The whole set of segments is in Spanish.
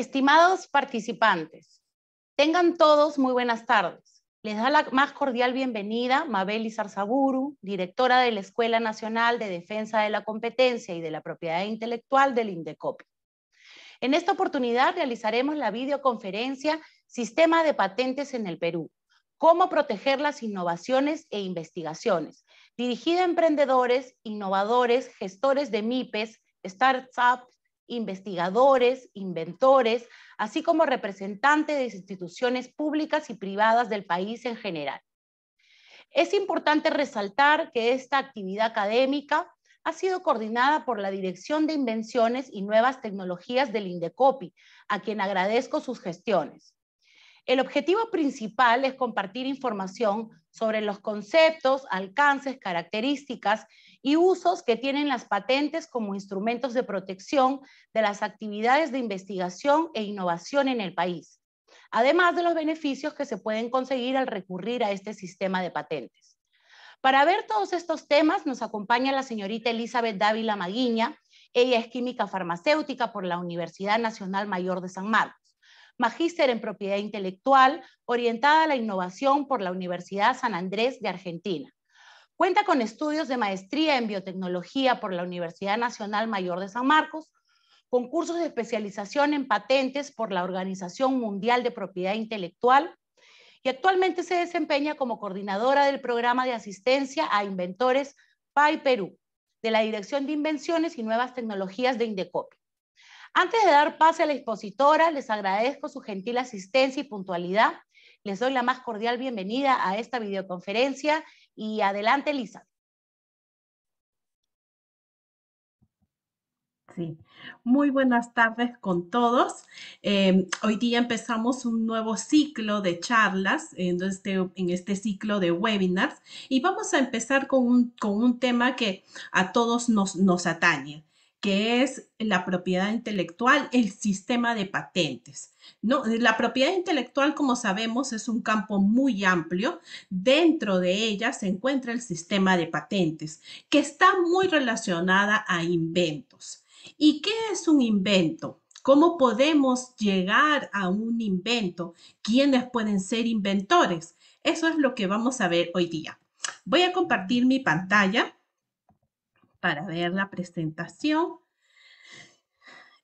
Estimados participantes, tengan todos muy buenas tardes. Les da la más cordial bienvenida Mabel Izarzaburu, directora de la Escuela Nacional de Defensa de la Competencia y de la Propiedad Intelectual del INDECOPI. En esta oportunidad realizaremos la videoconferencia Sistema de Patentes en el Perú, cómo proteger las innovaciones e investigaciones, dirigida a emprendedores, innovadores, gestores de MIPES, startups investigadores, inventores, así como representantes de instituciones públicas y privadas del país en general. Es importante resaltar que esta actividad académica ha sido coordinada por la Dirección de Invenciones y Nuevas Tecnologías del INDECOPI, a quien agradezco sus gestiones. El objetivo principal es compartir información sobre los conceptos, alcances, características y usos que tienen las patentes como instrumentos de protección de las actividades de investigación e innovación en el país, además de los beneficios que se pueden conseguir al recurrir a este sistema de patentes. Para ver todos estos temas nos acompaña la señorita Elizabeth Dávila Maguiña. Ella es química farmacéutica por la Universidad Nacional Mayor de San Marcos, magíster en propiedad intelectual, orientada a la innovación por la Universidad San Andrés de Argentina. Cuenta con estudios de maestría en biotecnología por la Universidad Nacional Mayor de San Marcos, con cursos de especialización en patentes por la Organización Mundial de Propiedad Intelectual y actualmente se desempeña como coordinadora del programa de asistencia a inventores PAI Perú de la Dirección de Invenciones y Nuevas Tecnologías de Indecopi. Antes de dar pase a la expositora, les agradezco su gentil asistencia y puntualidad. Les doy la más cordial bienvenida a esta videoconferencia y adelante, Lisa. Sí. Muy buenas tardes con todos. Em, hoy día empezamos un nuevo ciclo de charlas en este, en este ciclo de webinars y vamos a empezar con un, tema que a todos nos, nos atañe que es la propiedad intelectual, el sistema de patentes. ¿no? La propiedad intelectual, como sabemos, es un campo muy amplio. Dentro de ella se encuentra el sistema de patentes, que está muy relacionada a inventos. ¿Y qué es un invento? ¿Cómo podemos llegar a un invento? ¿Quiénes pueden ser inventores? Eso es lo que vamos a ver hoy día. Voy a compartir mi pantalla para ver la presentación.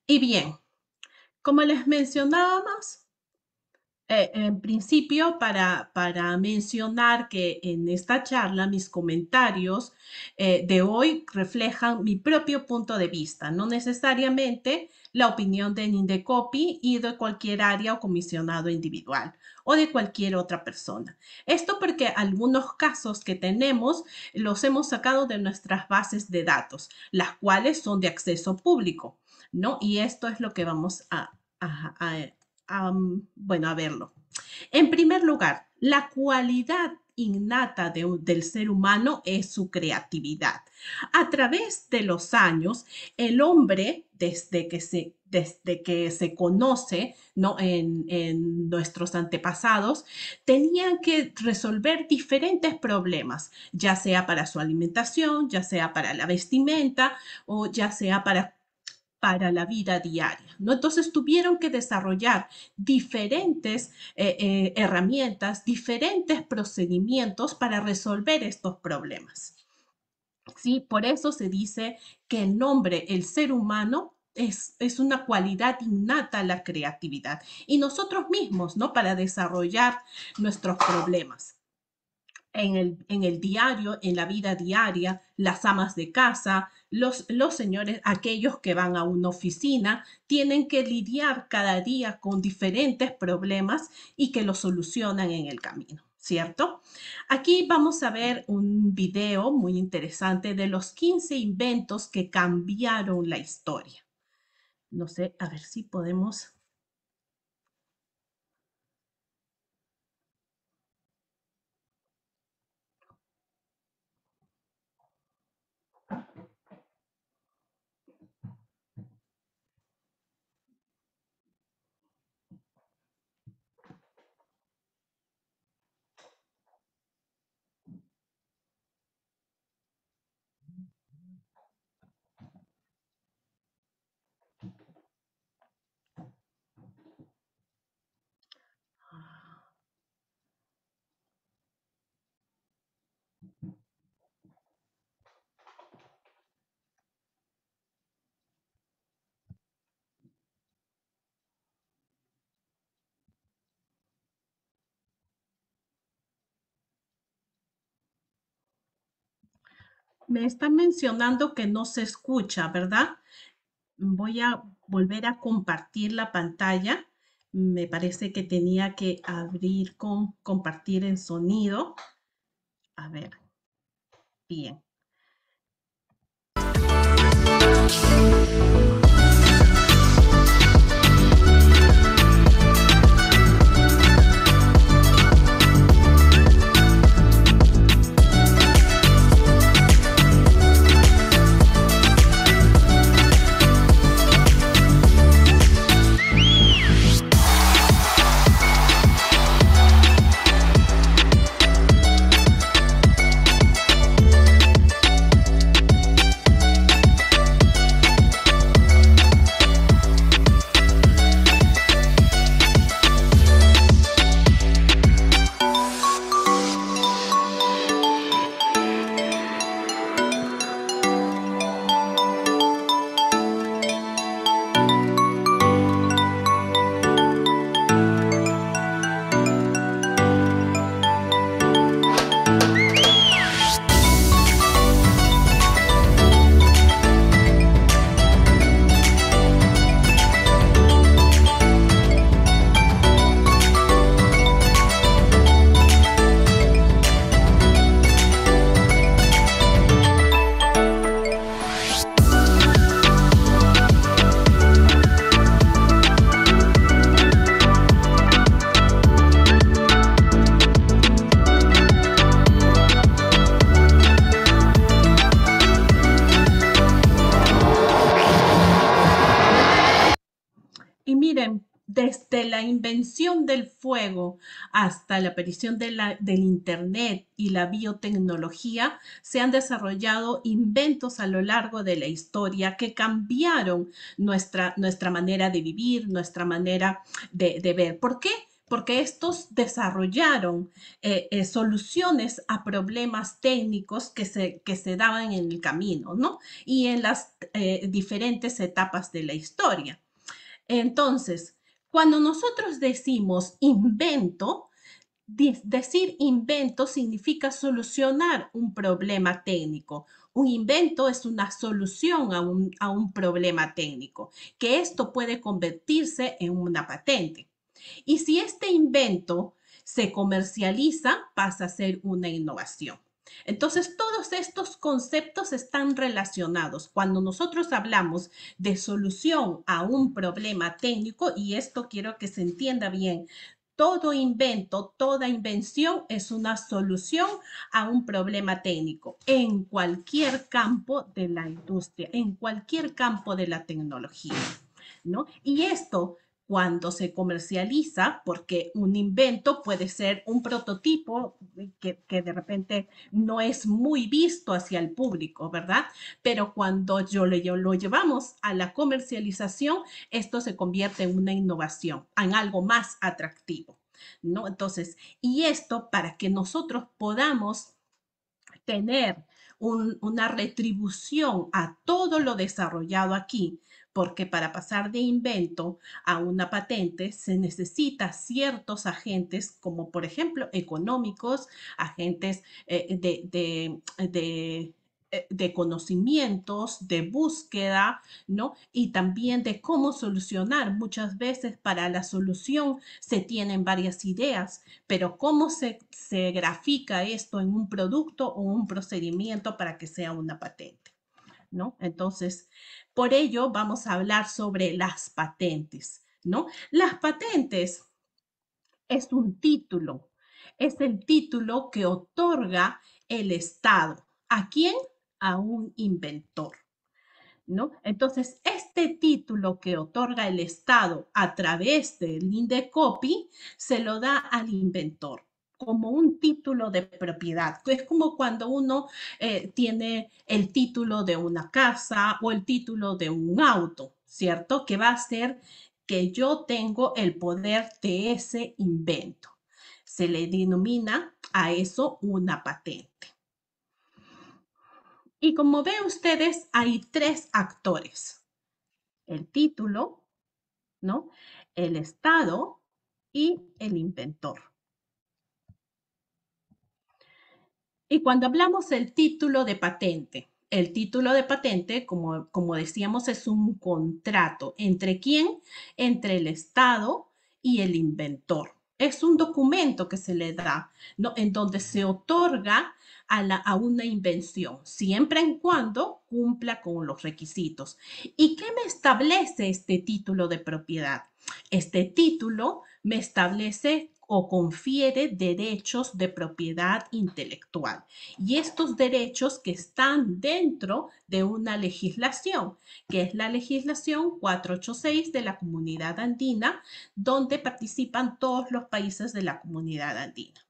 Y bien, como les mencionábamos, eh, en principio, para, para, mencionar que en esta charla mis comentarios eh, de hoy reflejan mi propio punto de vista, no necesariamente la opinión de Nindecopi y de cualquier área o comisionado individual o de cualquier otra persona. Esto porque algunos casos que tenemos los hemos sacado de nuestras bases de datos, las cuales son de acceso público, ¿no? Y esto es lo que vamos a bueno, a verlo. En primer lugar, la cualidad innata del ser humano es su creatividad. A través de los años, el hombre, desde que se, desde que se conoce ¿no? en, en nuestros antepasados, tenían que resolver diferentes problemas, ya sea para su alimentación, ya sea para la vestimenta o ya sea para para la vida diaria. ¿no? Entonces tuvieron que desarrollar diferentes eh, eh, herramientas, diferentes procedimientos para resolver estos problemas. ¿Sí? Por eso se dice que el nombre, el ser humano, es, es, una cualidad innata la creatividad y nosotros mismos, ¿no? Para desarrollar nuestros problemas. En el, en el diario, en la vida diaria, las amas de casa, los, señores, aquellos que van a una oficina, tienen que lidiar cada día con diferentes problemas y que los solucionan en el camino. ¿cierto? Aquí vamos a ver un video muy interesante de los 15 inventos que cambiaron la historia. No sé, a ver si podemos me están mencionando que no se escucha, ¿verdad? Voy a volver a compartir la pantalla. Me parece que tenía que abrir con compartir en sonido. A ver. Bien. la invención del fuego hasta la aparición del Internet y la biotecnología, se han desarrollado inventos a lo largo de la historia que cambiaron nuestra, nuestra manera de vivir, nuestra manera de, ver. ¿Por qué? porque estos desarrollaron eh, eh, soluciones a problemas técnicos que se, que se daban en el camino, ¿no? Y en las eh, diferentes etapas de la historia. Entonces, cuando nosotros decimos invento, decir invento significa solucionar un problema técnico. Un invento es una solución a un, problema técnico, que esto puede convertirse en una patente. Y si este invento se comercializa, pasa a ser una innovación. Entonces, todos estos conceptos están relacionados. Cuando nosotros hablamos de solución a un problema técnico, y esto quiero que se entienda bien, todo invento, toda invención es una solución a un problema técnico en cualquier campo de la industria, en cualquier campo de la tecnología, ¿no? Y esto cuando se comercializa, porque un invento puede ser un prototipo que, de repente no es muy visto hacia el público, ¿verdad? Pero cuando yo lo, llevamos a la comercialización, esto se convierte en una innovación, en algo más atractivo, ¿no? Entonces, y esto para que nosotros podamos tener una retribución a todo lo desarrollado aquí, porque para pasar de invento a una patente se necesita ciertos agentes, como por ejemplo económicos, agentes eh, de, eh, de, conocimientos, de búsqueda, ¿no? Y también de cómo solucionar. Muchas veces para la solución se tienen varias ideas, pero cómo se, se grafica esto en un producto o un procedimiento para que sea una patente, ¿no? Entonces, por ello, vamos a hablar sobre las patentes, ¿no? Las patentes es un título, es el título que otorga el Estado. ¿A quién? A un inventor. ¿No? Entonces, este título que otorga el Estado a través del INDECOPI se lo da al inventor como un título de propiedad. Es como cuando uno eh, tiene el título de una casa o el título de un auto, ¿cierto? Que va a ser que yo tengo el poder de ese invento. Se le denomina a eso una patente. Y como ven ustedes, hay tres actores. El título, ¿no? El Estado y el inventor. Y cuando hablamos del título de patente, el título de patente, como, como decíamos, es un contrato. ¿Entre quién? Entre el Estado y el inventor. Es un documento que se le da, en donde se otorga a, a, una invención, siempre en cuando cumpla con los requisitos. ¿Y qué me establece este título de propiedad? Este título me establece o confiere derechos de propiedad intelectual. Y estos derechos que están dentro de una legislación, que es la legislación 486 de la comunidad andina, donde participan todos los países de la comunidad andina.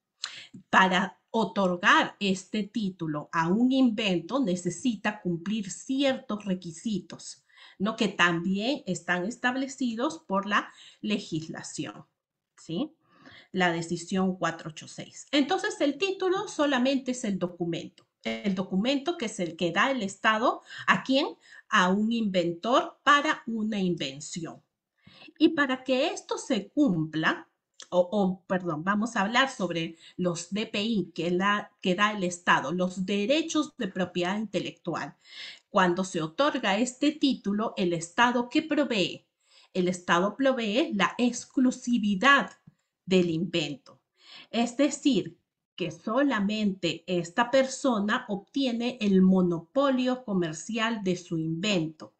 Para otorgar este título a un invento necesita cumplir ciertos requisitos, ¿no? que también están establecidos por la legislación. ¿sí? la decisión 486. Entonces, el título solamente es el documento, el documento que es el que da el Estado a quién, a un inventor para una invención. Y para que esto se cumpla, o, perdón, vamos a hablar sobre los DPI que, que da el Estado, los derechos de propiedad intelectual. Cuando se otorga este título, el Estado que provee, el Estado provee la exclusividad del invento. Es decir, que solamente esta persona obtiene el monopolio comercial de su invento.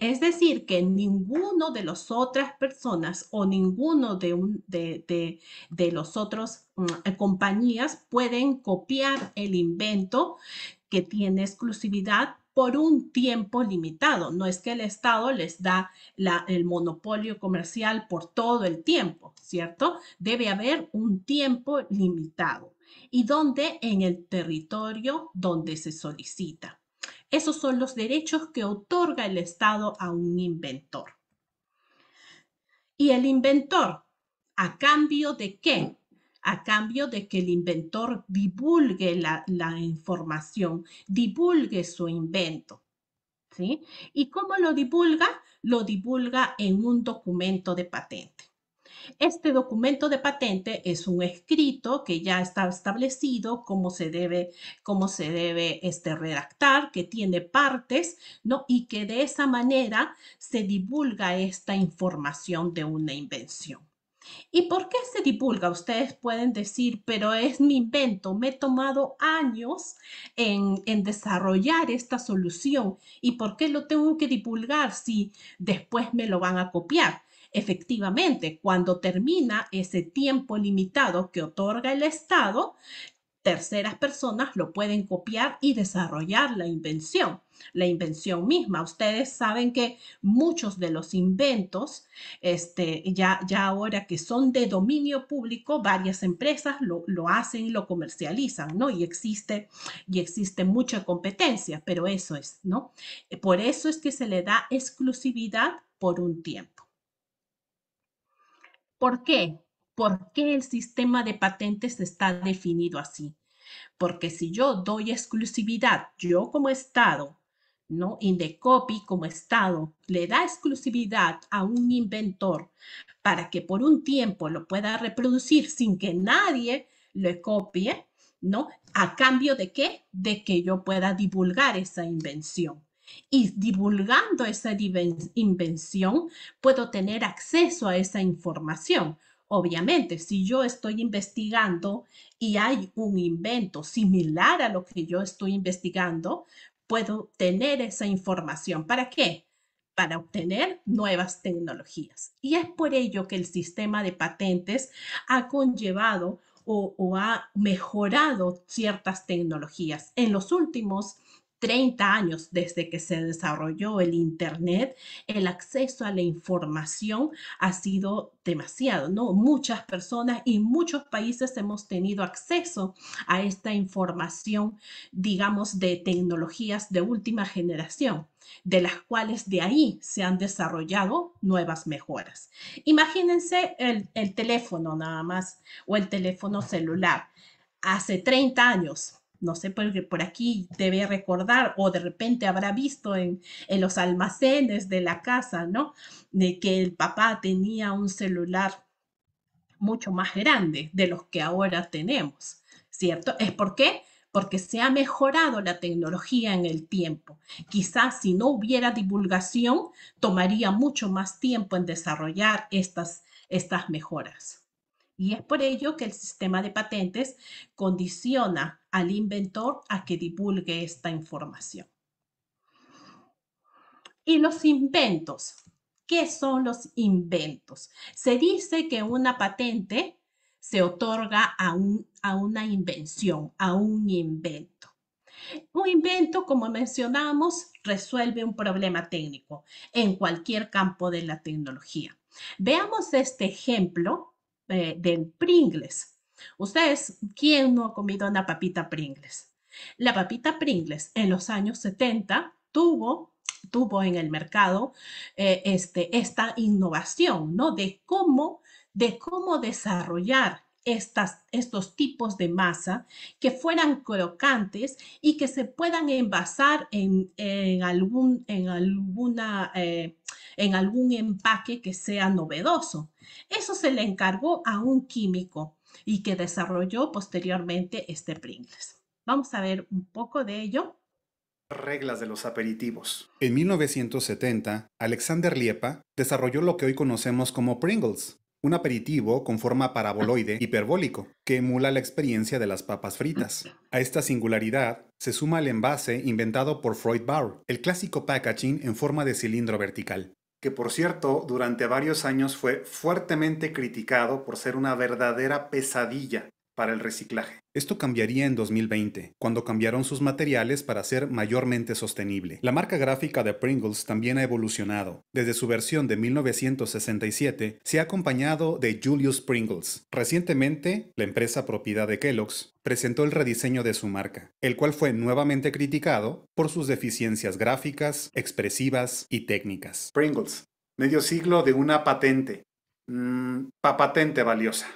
es decir, que ninguno de las otras personas o ninguno de, de, de, los otros mm, compañías pueden copiar el invento que tiene exclusividad por un tiempo limitado. No es que el Estado les da el monopolio comercial por todo el tiempo, ¿cierto? Debe haber un tiempo limitado. ¿Y dónde? En el territorio donde se solicita. Esos son los derechos que otorga el Estado a un inventor. ¿Y el inventor? ¿A cambio de qué? a cambio de que el inventor divulgue la, información, divulgue su invento. ¿Sí? ¿Y cómo lo divulga? Lo divulga en un documento de patente. Este documento de patente es un escrito que ya está establecido cómo se debe, cómo se debe este, redactar, que tiene partes, ¿no? Y que de esa manera se divulga esta información de una invención. ¿Y por qué se divulga? Ustedes pueden decir, pero es mi invento, me he tomado años en, en, desarrollar esta solución. ¿Y por qué lo tengo que divulgar si después me lo van a copiar? Efectivamente, cuando termina ese tiempo limitado que otorga el Estado, terceras personas lo pueden copiar y desarrollar la invención la invención misma. Ustedes saben que muchos de los inventos, este, ya, ya ahora que son de dominio público, varias empresas lo, lo hacen y lo comercializan, ¿no? Y existe, y existe mucha competencia, pero eso es, ¿no? Por eso es que se le da exclusividad por un tiempo. ¿Por qué? ¿Por qué el sistema de patentes está definido así? Porque si yo doy exclusividad, yo como Estado, ¿no? copy como Estado le da exclusividad a un inventor para que por un tiempo lo pueda reproducir sin que nadie le copie, ¿no? A cambio de qué? De que yo pueda divulgar esa invención. Y divulgando esa invención, puedo tener acceso a esa información. Obviamente, si yo estoy investigando y hay un invento similar a lo que yo estoy investigando, puedo tener esa información. ¿Para qué? Para obtener nuevas tecnologías. Y es por ello que el sistema de patentes ha conllevado o, o ha mejorado ciertas tecnologías. En los últimos 30 años desde que se desarrolló el Internet, el acceso a la información ha sido demasiado, ¿no? Muchas personas y muchos países hemos tenido acceso a esta información, digamos, de tecnologías de última generación de las cuales de ahí se han desarrollado nuevas mejoras. Imagínense el, teléfono nada más o el teléfono celular. Hace 30 años no sé, por qué por aquí debe recordar o de repente habrá visto en, los almacenes de la casa, ¿no? De que el papá tenía un celular mucho más grande de los que ahora tenemos, ¿cierto? ¿Es por qué? Porque se ha mejorado la tecnología en el tiempo. Quizás si no hubiera divulgación, tomaría mucho más tiempo en desarrollar estas, estas mejoras. Y es por ello que el sistema de patentes condiciona al inventor a que divulgue esta información. Y los inventos. ¿Qué son los inventos? Se dice que una patente se otorga a, un, a una invención, a un invento. Un invento, como mencionamos, resuelve un problema técnico en cualquier campo de la tecnología. Veamos este ejemplo eh, de Pringles. Ustedes, ¿quién no ha comido una papita Pringles? La papita Pringles en los años 70 tuvo tuvo en el mercado eh, este, esta innovación, ¿no? De cómo, de cómo desarrollar estos tipos de masa, que fueran crocantes y que se puedan envasar en, algún, alguna, eh, en algún empaque que sea novedoso. Eso se le encargó a un químico y que desarrolló posteriormente este Pringles. Vamos a ver un poco de ello. Reglas de los aperitivos. En 1970, Alexander Liepa desarrolló lo que hoy conocemos como Pringles, un aperitivo con forma paraboloide hiperbólico que emula la experiencia de las papas fritas. A esta singularidad se suma el envase inventado por Freud Bauer, el clásico packaging en forma de cilindro vertical, que por cierto durante varios años fue fuertemente criticado por ser una verdadera pesadilla para el reciclaje. Esto cambiaría en 2020, cuando cambiaron sus materiales para ser mayormente sostenible. La marca gráfica de Pringles también ha evolucionado. Desde su versión de 1967, se ha acompañado de Julius Pringles. Recientemente, la empresa propiedad de Kellogg's presentó el rediseño de su marca, el cual fue nuevamente criticado por sus deficiencias gráficas, expresivas y técnicas. Pringles, medio siglo de una patente. Mm, pa patente valiosa.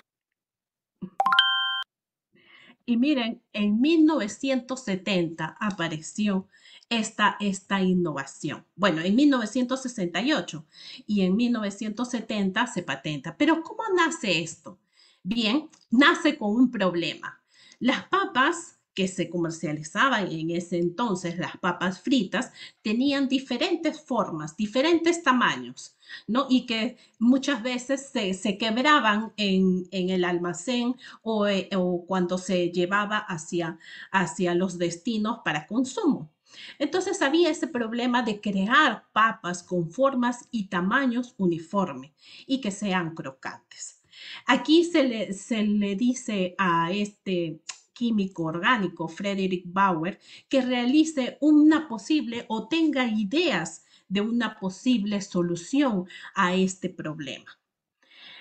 Y miren, en 1970 apareció esta, esta innovación. Bueno, en 1968 y en 1970 se patenta. Pero ¿cómo nace esto? Bien, nace con un problema. Las papas que se comercializaban en ese entonces, las papas fritas, tenían diferentes formas, diferentes tamaños, ¿no? Y que muchas veces se, se quebraban en, en, el almacén o, eh, o, cuando se llevaba hacia, hacia los destinos para consumo. Entonces había ese problema de crear papas con formas y tamaños uniformes y que sean crocantes. Aquí se le, se le dice a este, químico orgánico Frederick Bauer que realice una posible o tenga ideas de una posible solución a este problema.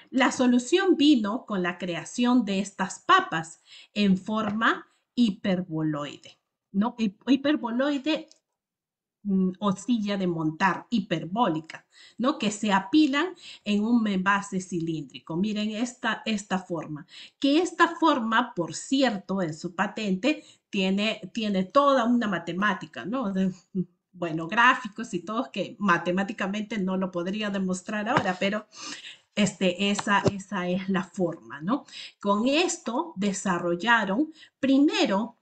La solución vino con la creación de estas papas en forma hiperboloide. ¿no? Hiperboloide Mm, o silla de montar hiperbólica, ¿no? Que se apilan en un envase cilíndrico. Miren esta, esta forma, que esta forma, por cierto, en su patente tiene, tiene toda una matemática, ¿no? Mm, bueno, gráficos y todo que matemáticamente no lo podría demostrar ahora, pero este, esa, esa es la forma, ¿no? Con esto desarrollaron primero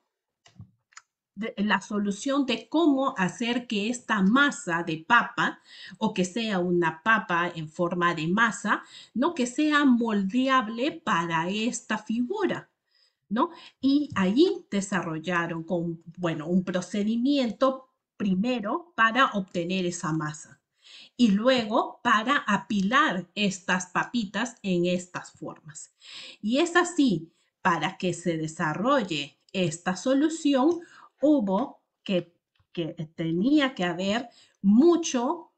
la solución de cómo hacer que esta masa de papa, o que sea una papa en forma de masa, ¿no? Que sea moldeable para esta figura. ¿No? Y allí desarrollaron con, bueno, un procedimiento primero para obtener esa masa y luego para apilar estas papitas en estas formas. Y es así, para que se desarrolle esta solución, hubo que, tenía que haber mucho,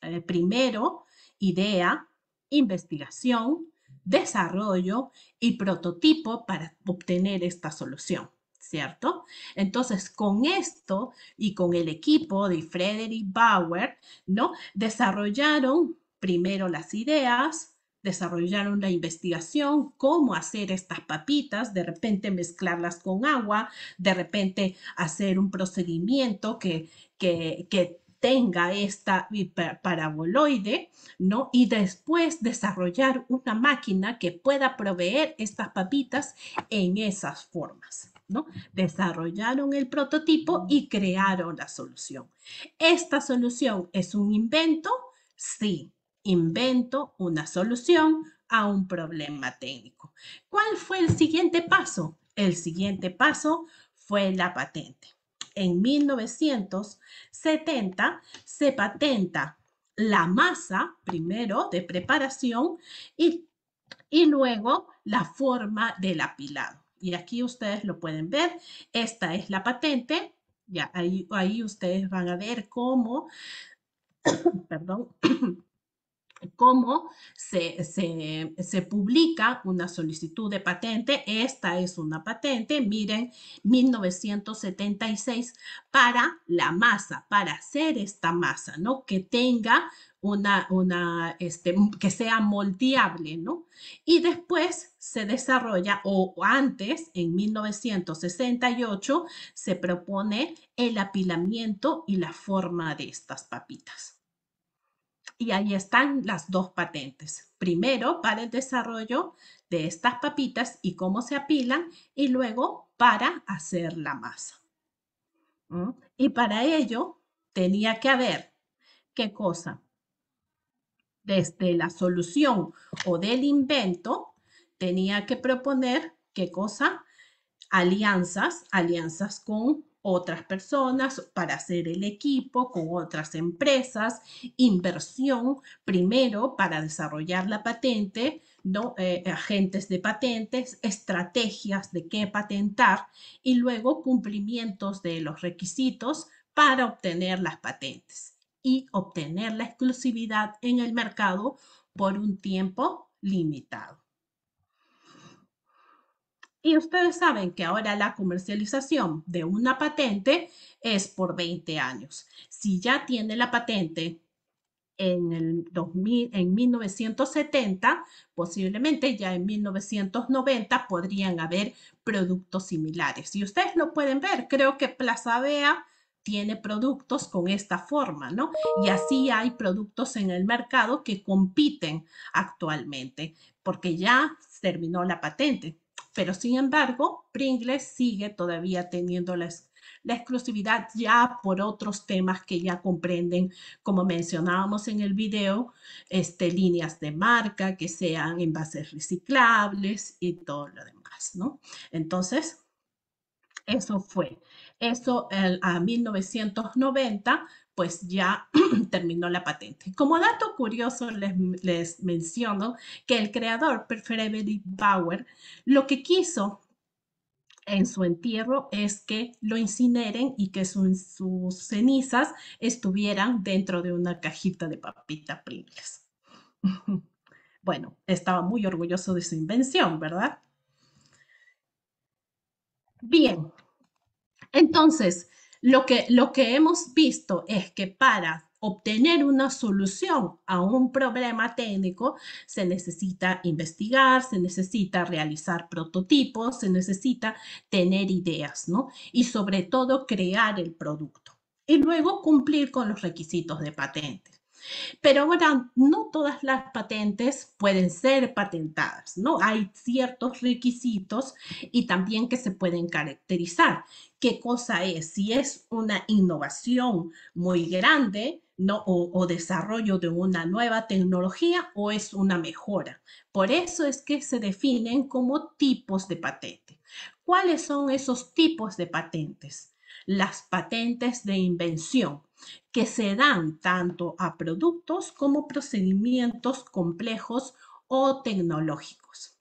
eh, primero, idea, investigación, desarrollo y prototipo para obtener esta solución, ¿cierto? Entonces, con esto y con el equipo de Frederick Bauer, ¿no? Desarrollaron primero las ideas, desarrollaron la investigación, cómo hacer estas papitas, de repente mezclarlas con agua, de repente hacer un procedimiento que, que, tenga esta paraboloide, ¿no? Y después desarrollar una máquina que pueda proveer estas papitas en esas formas. ¿no? Desarrollaron el prototipo y crearon la solución. ¿Esta solución es un invento? Sí, invento una solución a un problema técnico. ¿Cuál fue el siguiente paso? El siguiente paso fue la patente. En 1970 se patenta la masa primero de preparación y, luego la forma del apilado. Y aquí ustedes lo pueden ver. Esta es la patente. Ya ahí, ahí ustedes van a ver cómo, perdón, cómo se, publica una solicitud de patente. Esta es una patente, miren, 1976 para la masa, para hacer esta masa, ¿no? Que tenga una, este, que sea moldeable, ¿no? Y después se desarrolla, o antes, en 1968, se propone el apilamiento y la forma de estas papitas y ahí están las dos patentes. Primero para el desarrollo de estas papitas y cómo se apilan y luego para hacer la masa. Y para ello tenía que haber, ¿qué cosa? Desde la solución o del invento, tenía que proponer, ¿qué cosa? Alianzas, alianzas con otras personas, para hacer el equipo con otras empresas, inversión primero para desarrollar la patente, ¿no? Eh, agentes de patentes, estrategias de qué patentar y luego cumplimientos de los requisitos para obtener las patentes y obtener la exclusividad en el mercado por un tiempo limitado. Y ustedes saben que ahora la comercialización de una patente es por 20 años. Si ya tiene la patente en, el 2000, en 1970, posiblemente ya en 1990 podrían haber productos similares. Y ustedes lo pueden ver, creo que Plaza Bea tiene productos con esta forma, ¿no? Y así hay productos en el mercado que compiten actualmente, porque ya terminó la patente. Pero sin embargo, Pringles sigue todavía teniendo la, exclusividad ya por otros temas que ya comprenden, como mencionábamos en el video, este, líneas de marca que sean envases reciclables y todo lo demás, ¿no? Entonces, eso fue. Eso el, a 1990 pues ya terminó la patente. Como dato curioso, les, menciono que el creador, Frederick Bauer, lo que quiso en su entierro es que lo incineren y que sus cenizas estuvieran dentro de una cajita de papita Pringles. Bueno, estaba muy orgulloso de su invención, ¿verdad? Bien, entonces, lo que, hemos visto es que para obtener una solución a un problema técnico, se necesita investigar, se necesita realizar prototipos, se necesita tener ideas, ¿no? Y sobre todo crear el producto. Y luego cumplir con los requisitos de patente. Pero ahora no todas las patentes pueden ser patentadas, ¿no? Hay ciertos requisitos y también que se pueden caracterizar. ¿Qué cosa es? Si es una innovación muy grande, ¿no? O, desarrollo de una nueva tecnología o es una mejora. Por eso es que se definen como tipos de patente. ¿Cuáles son esos tipos de patentes? Las patentes de invención que se dan tanto a productos como procedimientos complejos o tecnológicos.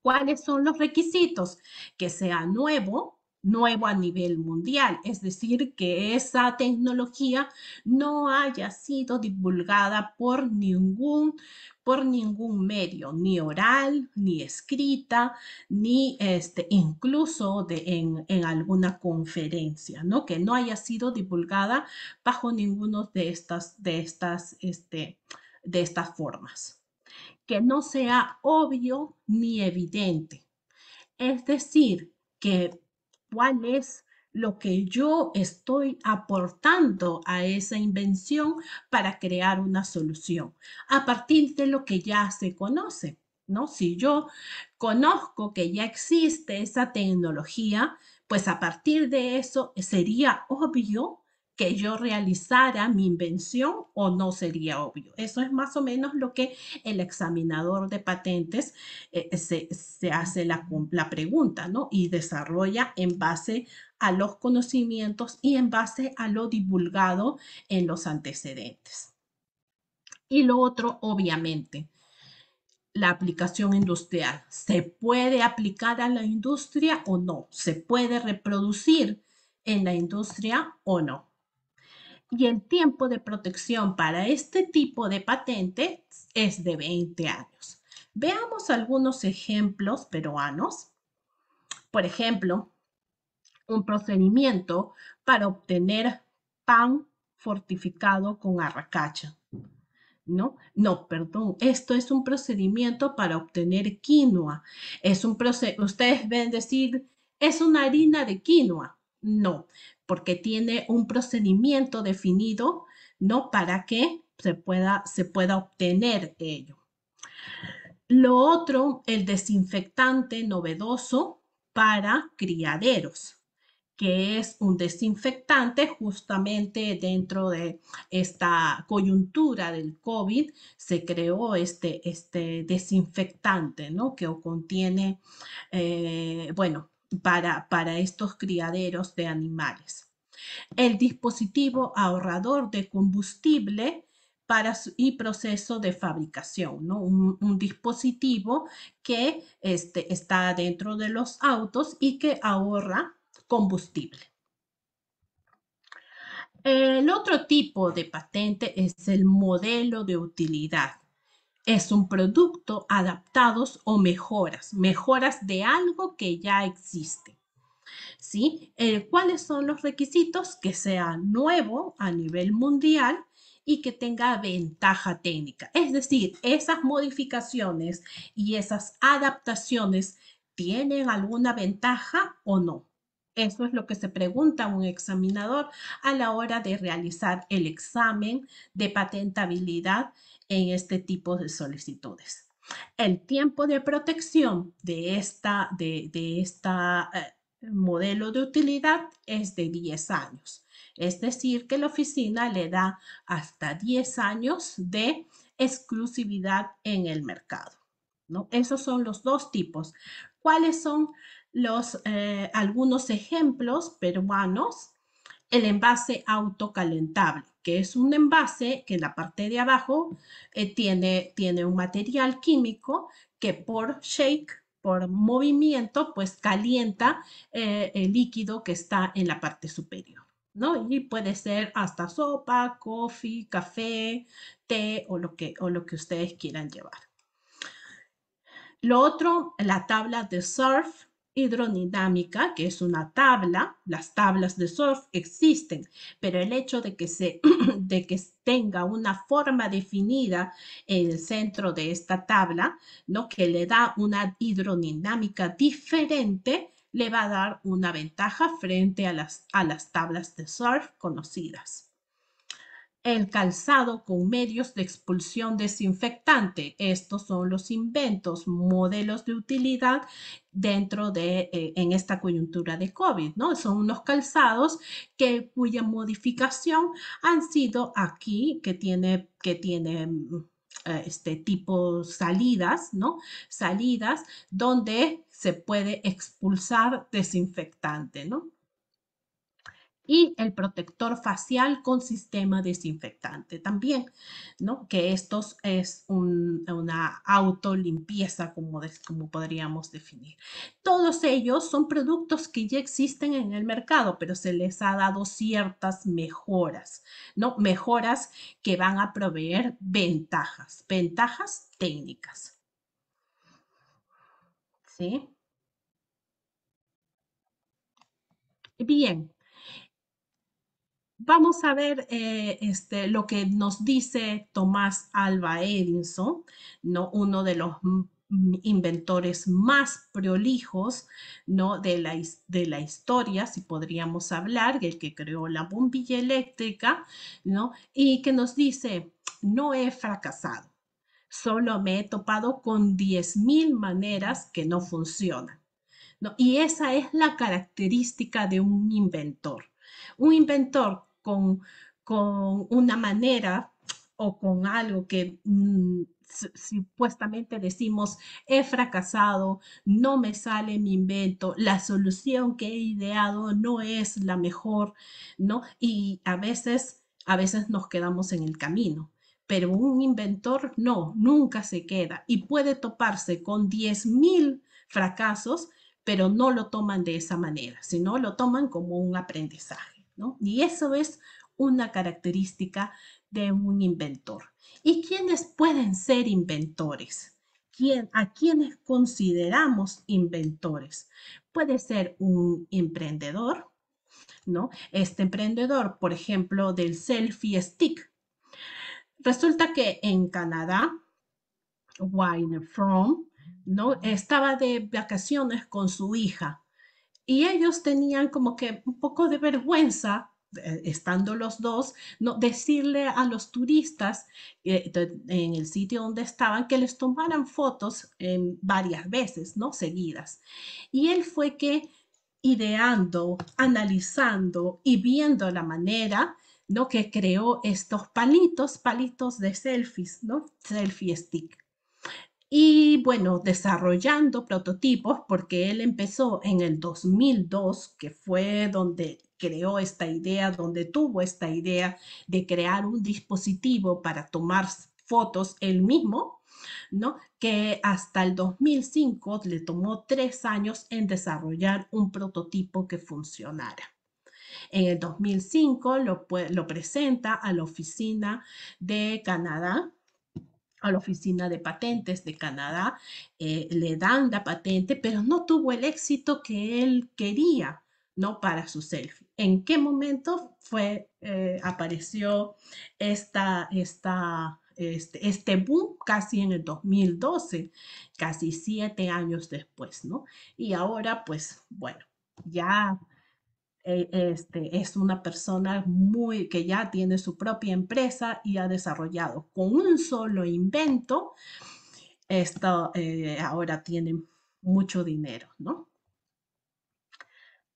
¿Cuáles son los requisitos? Que sea nuevo, nuevo a nivel mundial, es decir, que esa tecnología no haya sido divulgada por ningún, por ningún medio, ni oral, ni escrita, ni este, incluso de, en, en, alguna conferencia, ¿no? que no haya sido divulgada bajo ninguno de estas, de estas, este, de estas formas, que no sea obvio ni evidente. Es decir, que cuál es lo que yo estoy aportando a esa invención para crear una solución a partir de lo que ya se conoce, ¿no? Si yo conozco que ya existe esa tecnología, pues a partir de eso sería obvio que yo realizara mi invención o no sería obvio. Eso es más o menos lo que el examinador de patentes eh, se, hace la, la pregunta, ¿no? Y desarrolla en base a los conocimientos y en base a lo divulgado en los antecedentes. Y lo otro, obviamente, la aplicación industrial. ¿Se puede aplicar a la industria o no? ¿Se puede reproducir en la industria o no? y el tiempo de protección para este tipo de patentes es de 20 años. Veamos algunos ejemplos peruanos. Por ejemplo, un procedimiento para obtener pan fortificado con arracacha. ¿no? No, perdón, esto es un procedimiento para obtener quinoa. Es un proceso, ustedes ven decir, es una harina de quinoa. No, porque tiene un procedimiento definido, ¿no? Para que se pueda, se pueda obtener ello. Lo otro, el desinfectante novedoso para criaderos, que es un desinfectante justamente dentro de esta coyuntura del COVID, se creó este, este desinfectante, ¿no? Que contiene, eh, bueno, para, estos criaderos de animales. El dispositivo ahorrador de combustible para su, y proceso de fabricación, ¿no? un, dispositivo que este, está dentro de los autos y que ahorra combustible. El otro tipo de patente es el modelo de utilidad es un producto adaptados o mejoras, mejoras de algo que ya existe. ¿Sí? Eh, ¿Cuáles son los requisitos? Que sea nuevo a nivel mundial y que tenga ventaja técnica. Es decir, esas modificaciones y esas adaptaciones tienen alguna ventaja o no. Eso es lo que se pregunta un examinador a la hora de realizar el examen de patentabilidad en este tipo de solicitudes. El tiempo de protección de este de, esta eh, modelo de utilidad es de 10 años. Es decir, que la oficina le da hasta 10 años de exclusividad en el mercado. ¿no? Esos son los dos tipos. ¿Cuáles son los, eh, algunos ejemplos peruanos? El envase autocalentable que es un envase que en la parte de abajo eh, tiene, tiene un material químico que por shake, por movimiento, pues calienta eh, el líquido que está en la parte superior. ¿no? Y puede ser hasta sopa, coffee, café, té o lo que, o lo que ustedes quieran llevar. Lo otro, la tabla de surf, hidrodinámica, que es una tabla, las tablas de surf existen, pero el hecho de que, se, de que tenga una forma definida en el centro de esta tabla, ¿no? que le da una hidrodinámica diferente, le va a dar una ventaja frente a las, a las tablas de surf conocidas el calzado con medios de expulsión desinfectante. Estos son los inventos, modelos de utilidad dentro de, eh, en esta coyuntura de COVID, ¿no? Son unos calzados que, cuya modificación han sido aquí, que tiene, que tiene eh, este tipo salidas, ¿no? Salidas donde se puede expulsar desinfectante, ¿no? y el protector facial con sistema desinfectante también, ¿no? Que esto es una autolimpieza, como, como podríamos definir. Todos ellos son productos que ya existen en el mercado, pero se les ha dado ciertas mejoras, ¿no? Mejoras que van a proveer ventajas, ventajas técnicas. ¿Sí? Bien, vamos a ver eh, este, lo que nos dice Tomás Alba Edison, ¿no? uno de los inventores más prolijos ¿no? de, la, de la historia, si podríamos hablar, el que creó la bombilla eléctrica, ¿no? y que nos dice, no he fracasado, solo me he topado con 10.000 maneras que no funcionan. ¿no? Y esa es la característica de un inventor. Un inventor con, con una manera o con algo que mm, supuestamente decimos, he fracasado, no me sale mi invento, la solución que he ideado no es la mejor, ¿no? Y a veces, a veces nos quedamos en el camino. Pero un inventor no, nunca se queda y puede toparse con 10.000 fracasos, pero no lo toman de esa manera, sino lo toman como un aprendizaje. Y eso es una característica de un inventor. ¿Y quiénes pueden ser inventores? ¿A quiénes consideramos inventores? Puede ser un emprendedor, ¿no? Este emprendedor, por ejemplo, del selfie stick. Resulta que en Canadá, Wine From, ¿no? Estaba de vacaciones con su hija y ellos tenían como que un poco de vergüenza eh, estando los dos, no, decirle a los turistas eh, en el sitio donde estaban que les tomaran fotos en em, varias veces, ¿no? Seguidas. Y él fue que ideando, analizando y viendo la manera, ¿no? Que creó estos palitos, palitos de selfies, ¿no? Selfie stick y bueno, desarrollando prototipos porque él empezó en el 2002, que fue donde creó esta idea, donde tuvo esta idea de crear un dispositivo para tomar fotos él mismo, ¿no? Que hasta el 2005 le tomó tres años en desarrollar un prototipo que funcionara. En el 2005 lo, lo presenta a la oficina de Canadá a la Oficina de Patentes de Canadá, eh, le dan la patente, pero no tuvo el éxito que él quería, ¿no? Para su selfie. ¿En qué momento fue, eh, apareció esta, este, este, boom casi en el 2012, casi siete años después, ¿no? Y ahora, pues, bueno, ya eh, este, es una persona muy que ya tiene su propia empresa y ha desarrollado con un solo invento, esto, eh, ahora tiene mucho dinero, ¿no?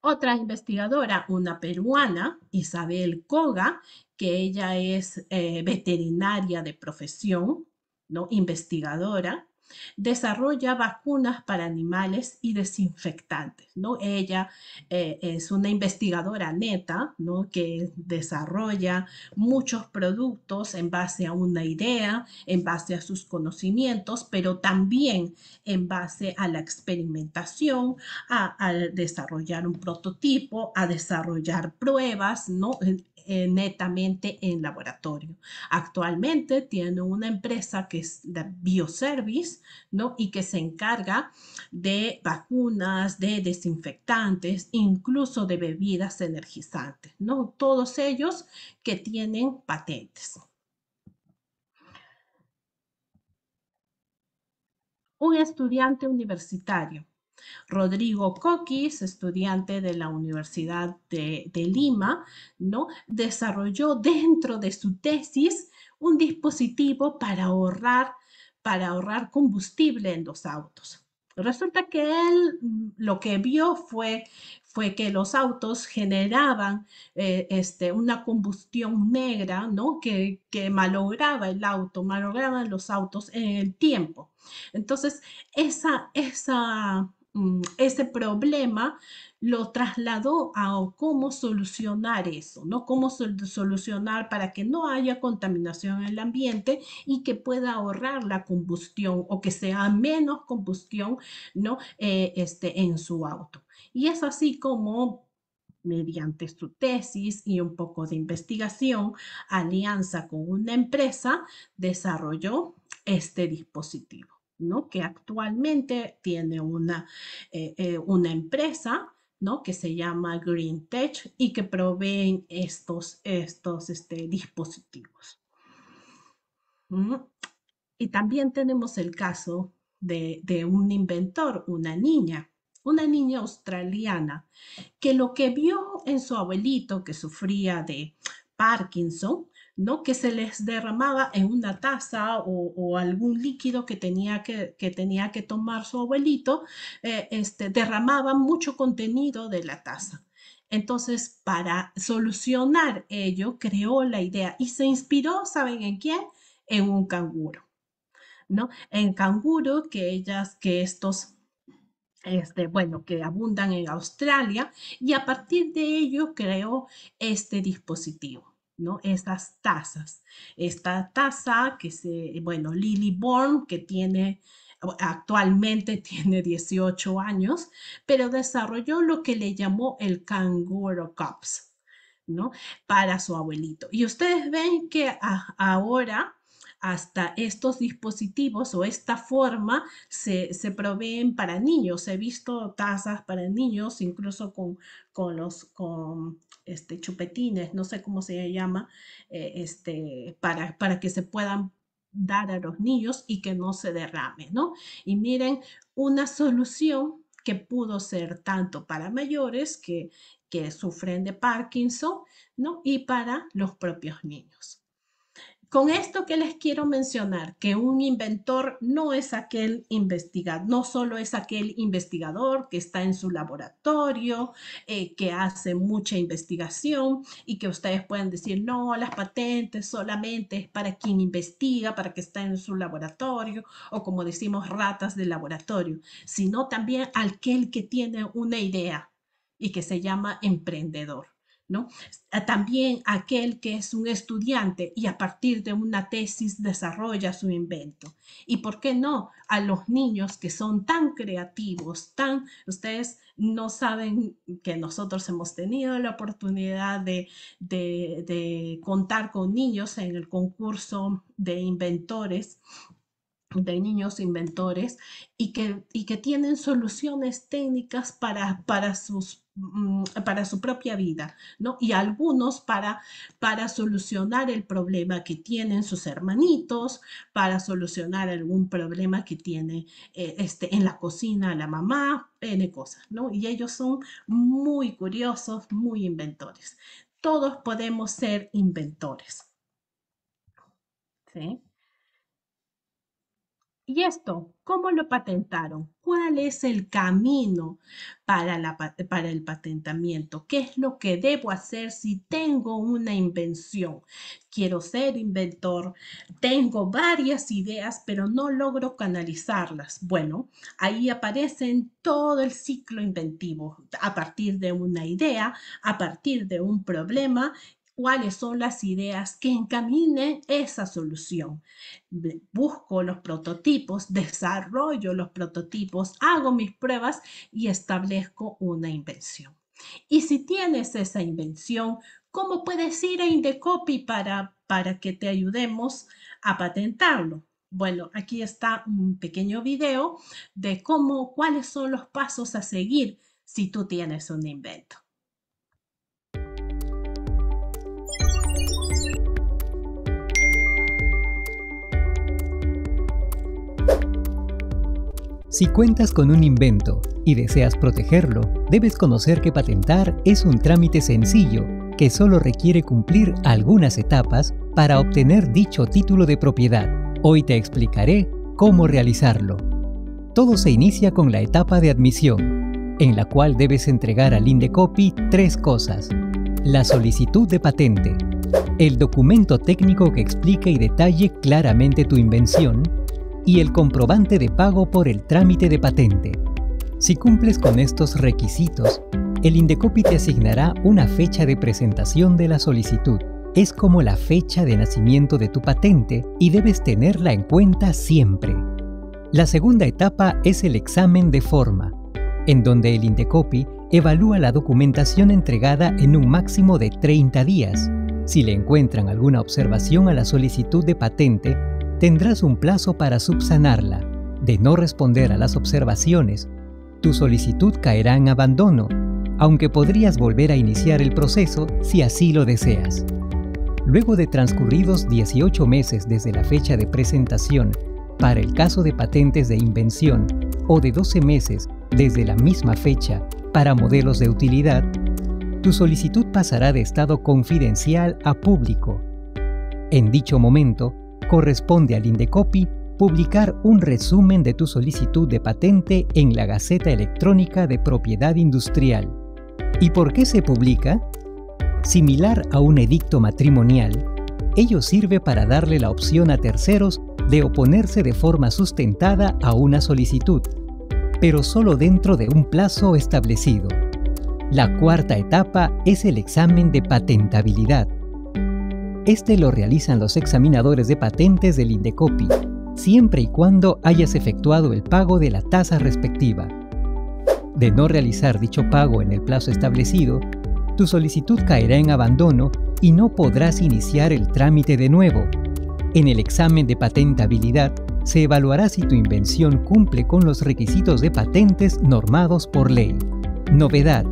Otra investigadora, una peruana, Isabel Coga, que ella es eh, veterinaria de profesión, ¿no? Investigadora, desarrolla vacunas para animales y desinfectantes, ¿no? Ella eh, es una investigadora neta, ¿no? Que desarrolla muchos productos en base a una idea, en base a sus conocimientos, pero también en base a la experimentación, a, desarrollar un prototipo, a desarrollar pruebas, ¿no? Eh, netamente en laboratorio. Actualmente tiene una empresa que es la Bioservice, ¿no? Y que se encarga de vacunas, de desinfectantes, incluso de bebidas energizantes, ¿no? Todos ellos que tienen patentes. Un estudiante universitario Rodrigo Coquis, estudiante de la Universidad de, Lima, ¿no? desarrolló dentro de su tesis un dispositivo para ahorrar, para ahorrar combustible en los autos. Resulta que él mm, lo que vio fue, fue que los autos generaban eh, este, una combustión negra, ¿no? Que, que, malograba el auto, malograban los autos en el tiempo. Entonces, esa, esa, Mm, ese problema, lo trasladó a cómo solucionar eso, ¿no? Cómo solucionar para que no haya contaminación en el ambiente y que pueda ahorrar la combustión o que sea menos combustión, ¿no? Eh, este, en su auto. Y es así como mediante su tesis y un poco de investigación, alianza con una empresa, desarrolló este dispositivo que actualmente tiene una, eh, eh, empresa que se llama Green Tech y que proveen estos, estos este, dispositivos. Y también tenemos el caso de, de un inventor, una niña, una niña australiana, que lo que vio en su abuelito que sufría de Parkinson, que se les derramaba en una taza o, algún líquido que tenía que, tenía que tomar su abuelito, derramaba eh, este, derramaba mucho contenido de la taza. Entonces, para solucionar ello, creó la idea y se inspiró, ¿saben en quién? En un canguro, ¿no? En canguro que ellas, que estos este, bueno, que abundan en Australia y a partir de ello creó este dispositivo. ¿no? Estas tazas. Esta taza que se, bueno, Lily Born, que tiene actualmente tiene 18 años, pero desarrolló lo que le llamó el Canguro Cups, ¿no? Para su abuelito. Y ustedes ven que ahora hasta estos dispositivos o esta forma se, proveen para niños. He visto tazas para niños, incluso con, con los... Con, este, chupetines, no sé cómo se llama, eh, este, para, para que se puedan dar a los niños y que no se derrame, ¿no? Y miren, una solución que pudo ser tanto para mayores que, que sufren de Parkinson, ¿no? Y para los propios niños. Con esto que les quiero mencionar, que un inventor no es aquel investigador, no solo es aquel investigador que está en su laboratorio, eh, que hace mucha investigación y que ustedes pueden decir, no, las patentes solamente es para quien investiga, para que está en su laboratorio o como decimos, ratas de laboratorio, sino también aquel que tiene una idea y que se llama emprendedor. También aquel que es un estudiante y a partir de una tesis desarrolla su invento. Y por qué no a los niños que son tan creativos, tan, ustedes no saben que nosotros hemos tenido la oportunidad de, contar con niños en el concurso de inventores de niños inventores y que, que tienen soluciones técnicas para, para sus Mm, para su propia vida, ¿no? Y algunos para, para solucionar el problema que tienen sus hermanitos, para solucionar algún problema que tiene eh, este, en la cocina la mamá, N cosas, ¿no? Y ellos son muy curiosos, muy inventores. Todos podemos ser inventores. ¿Sí? ¿Y esto cómo lo patentaron? ¿Cuál es el camino para, el patentamiento? ¿Qué es lo que debo hacer si tengo una invención? Quiero ser inventor, tengo varias ideas, pero no logro canalizarlas. Bueno, ahí aparecen todo el ciclo inventivo a partir de una idea, a partir de un problema cuáles son las ideas que encaminen esa solución. Busco los prototipos, desarrollo los prototipos, hago mis pruebas y establezco una invención. Y si tienes esa invención, ¿cómo puedes ir a Indecopy para, para que te ayudemos a patentarlo? Bueno, aquí está un pequeño video de cómo, cuáles son los pasos a seguir si tú tienes un invento. Si cuentas con un invento y deseas protegerlo, debes conocer que patentar es un trámite sencillo que solo requiere cumplir algunas etapas para obtener dicho título de propiedad. Hoy te explicaré cómo realizarlo. Todo se inicia con la etapa de admisión, en la cual debes entregar al Indecopi tres cosas. La solicitud de patente, el documento técnico que explique y detalle claramente tu invención, y el comprobante de pago por el trámite de patente. Si cumples con estos requisitos, el INDECOPI te asignará una fecha de presentación de la solicitud. Es como la fecha de nacimiento de tu patente y debes tenerla en cuenta siempre. La segunda etapa es el examen de forma, en donde el INDECOPI evalúa la documentación entregada en un máximo de 30 días. Si le encuentran alguna observación a la solicitud de patente, tendrás un plazo para subsanarla. De no responder a las observaciones, tu solicitud caerá en abandono, aunque podrías volver a iniciar el proceso si así lo deseas. Luego de transcurridos 18 meses desde la fecha de presentación para el caso de patentes de invención o de 12 meses desde la misma fecha para modelos de utilidad, tu solicitud pasará de estado confidencial a público. En dicho momento, corresponde al Indecopi publicar un resumen de tu solicitud de patente en la Gaceta Electrónica de Propiedad Industrial. ¿Y por qué se publica? Similar a un edicto matrimonial, ello sirve para darle la opción a terceros de oponerse de forma sustentada a una solicitud, pero solo dentro de un plazo establecido. La cuarta etapa es el examen de patentabilidad este lo realizan los examinadores de patentes del INDECOPI, siempre y cuando hayas efectuado el pago de la tasa respectiva. De no realizar dicho pago en el plazo establecido, tu solicitud caerá en abandono y no podrás iniciar el trámite de nuevo. En el examen de patentabilidad se evaluará si tu invención cumple con los requisitos de patentes normados por ley. Novedad.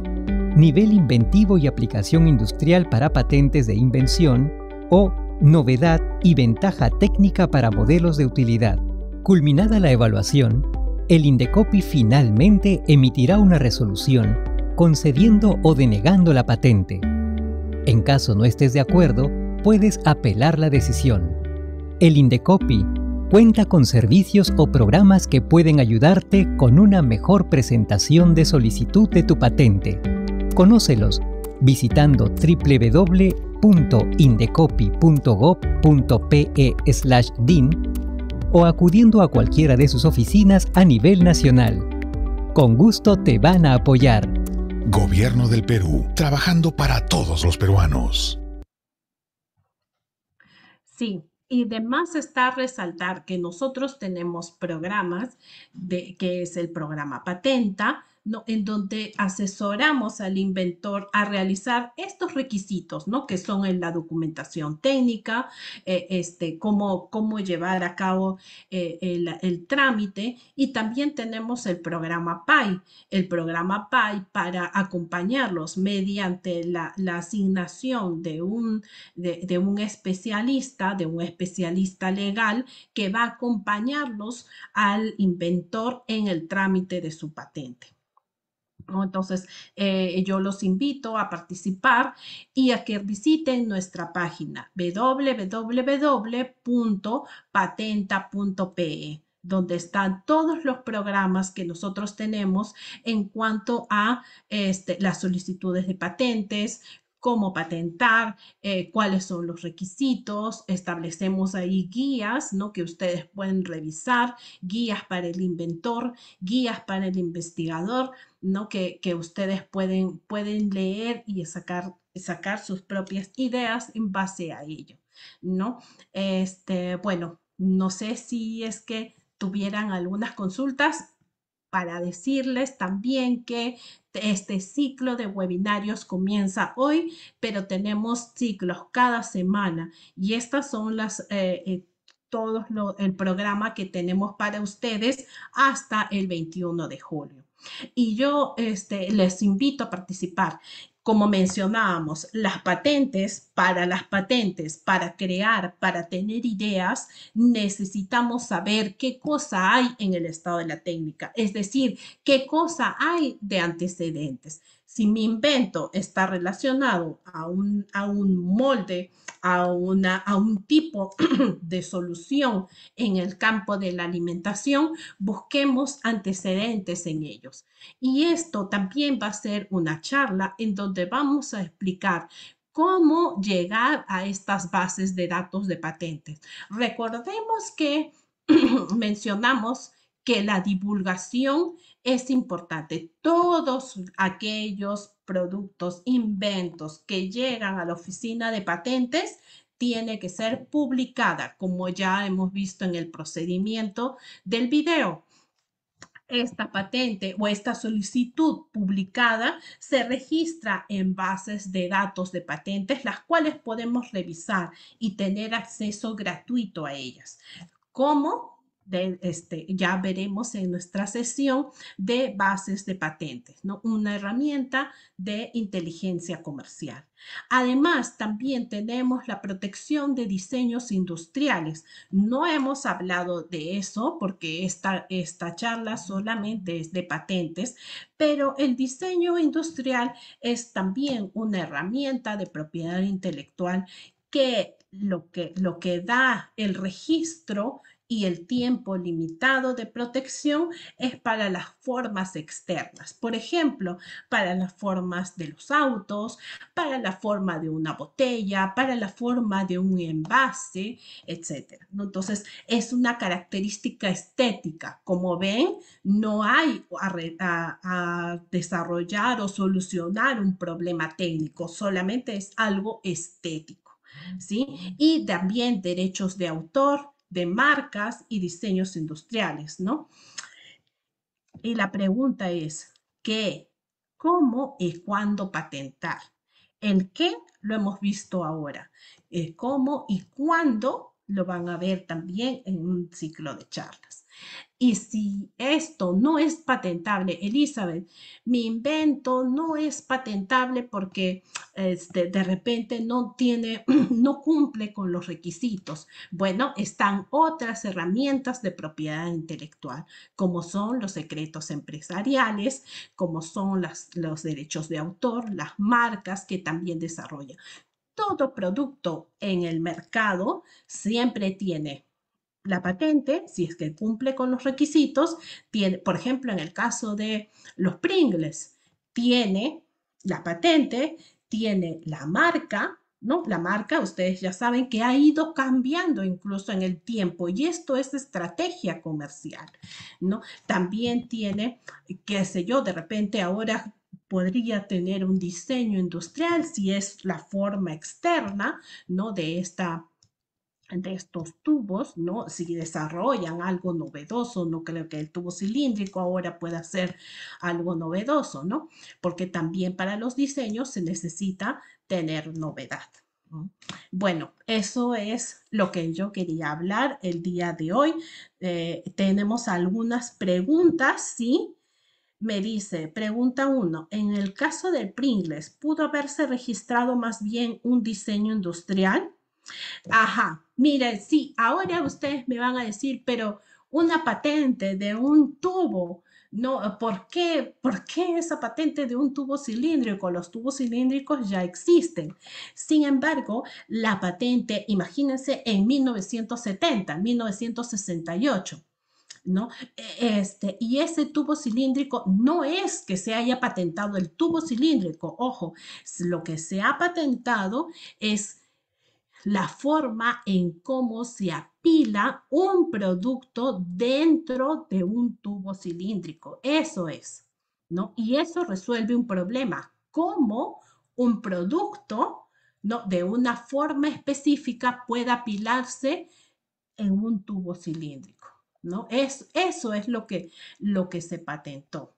Nivel inventivo y aplicación industrial para patentes de invención o novedad y ventaja técnica para modelos de utilidad. Culminada la evaluación, el Indecopi finalmente emitirá una resolución concediendo o denegando la patente. En caso no estés de acuerdo, puedes apelar la decisión. El Indecopi cuenta con servicios o programas que pueden ayudarte con una mejor presentación de solicitud de tu patente. Conócelos visitando www www.indecopy.gov.pe/din o acudiendo a cualquiera de sus oficinas a nivel nacional. Con gusto te van a apoyar. Gobierno del Perú, trabajando para todos los peruanos. Sí, y de está resaltar que nosotros tenemos programas, de, que es el programa Patenta, en donde asesoramos al inventor a realizar estos requisitos, ¿no? que son en la documentación técnica, eh, este, cómo, cómo llevar a cabo eh, el, trámite y también tenemos el programa PAI, el programa PAI para acompañarlos mediante la, asignación de un, de un especialista, de un especialista legal que va a acompañarlos al inventor en el trámite de su patente. Entonces, eh, yo los invito a participar y a que visiten nuestra página www.patenta.pe donde están todos los programas que nosotros tenemos en cuanto a este, las solicitudes de patentes, cómo patentar, eh, cuáles son los requisitos, establecemos ahí guías, ¿no? Que ustedes pueden revisar, guías para el inventor, guías para el investigador, ¿no? Que, ustedes pueden, pueden leer y sacar, sacar sus propias ideas en base a ello, ¿no? Este, bueno, no sé si es que tuvieran algunas consultas, para decirles también que este ciclo de webinarios comienza hoy, pero tenemos ciclos cada semana y estas son las... Eh, eh todo el programa que tenemos para ustedes hasta el 21 de julio. Y yo este, les invito a participar como mencionábamos, las patentes, para las patentes, para crear, para tener ideas, necesitamos saber qué cosa hay en el estado de la técnica, es decir, qué cosa hay de antecedentes. Si mi invento está relacionado a un, a un molde, a, una, a un tipo de solución en el campo de la alimentación, busquemos antecedentes en ellos. Y esto también va a ser una charla en donde vamos a explicar cómo llegar a estas bases de datos de patentes. Recordemos que mencionamos que la divulgación es importante. Todos aquellos productos, inventos que llegan a la oficina de patentes tiene que ser publicada, como ya hemos visto en el procedimiento del video. Esta patente o esta solicitud publicada se registra en bases de datos de patentes, las cuales podemos revisar y tener acceso gratuito a ellas. ¿Cómo? Este, ya veremos en nuestra sesión de bases de patentes, ¿no? una herramienta de inteligencia comercial. Además, también tenemos la protección de diseños industriales. No hemos hablado de eso porque esta, esta charla solamente es de patentes, pero el diseño industrial es también una herramienta de propiedad intelectual que lo que, lo que da el registro y el tiempo limitado de protección es para las formas externas. Por ejemplo, para las formas de los autos, para la forma de una botella, para la forma de un envase, etc. Entonces, es una característica estética. Como ven, no hay a, desarrollar o solucionar un problema técnico, solamente es algo estético. Mm. ¿Sí? Y también derechos de autor, de marcas y diseños industriales, ¿no? Y la pregunta es, ¿qué, cómo y cuándo patentar? El qué lo hemos visto ahora, cómo y cuándo lo van a ver también en un ciclo de charlas. Y si esto no es patentable, Elizabeth, mi invento no es patentable porque este, de repente no tiene, no cumple con los requisitos. Bueno, están otras herramientas de propiedad intelectual, como son los secretos empresariales, como son los derechos de autor, las marcas que también desarrolla. Todo producto en el mercado siempre tiene la patente, si es que cumple con los requisitos, tiene, por ejemplo, en el caso de los Pringles, tiene la patente, tiene la marca, ¿no? La marca, ustedes ya saben que ha ido cambiando incluso en el tiempo y esto es estrategia comercial, ¿no? También tiene, qué sé yo, de repente ahora podría tener un diseño industrial si es la forma externa, ¿no? De esta de estos tubos, ¿no? Si desarrollan algo novedoso, no creo que el tubo cilíndrico ahora pueda ser algo novedoso, ¿no? Porque también para los diseños se necesita tener novedad. Bueno, eso es lo que yo quería hablar el día de hoy. Eh, tenemos algunas preguntas, ¿sí? Me dice, pregunta uno, en el caso del Pringles, ¿pudo haberse registrado más bien un diseño industrial? Ajá, Miren, sí, ahora ustedes me van a decir, pero una patente de un tubo, no, ¿por qué, ¿por qué esa patente de un tubo cilíndrico? Los tubos cilíndricos ya existen. Sin embargo, la patente, imagínense, en 1970, 1968. ¿No? Este, y ese tubo cilíndrico no es que se haya patentado el tubo cilíndrico, ojo, lo que se ha patentado es la forma en cómo se apila un producto dentro de un tubo cilíndrico. Eso es, ¿no? Y eso resuelve un problema, cómo un producto, ¿no? De una forma específica puede apilarse en un tubo cilíndrico, ¿no? eso es lo que, lo que se patentó.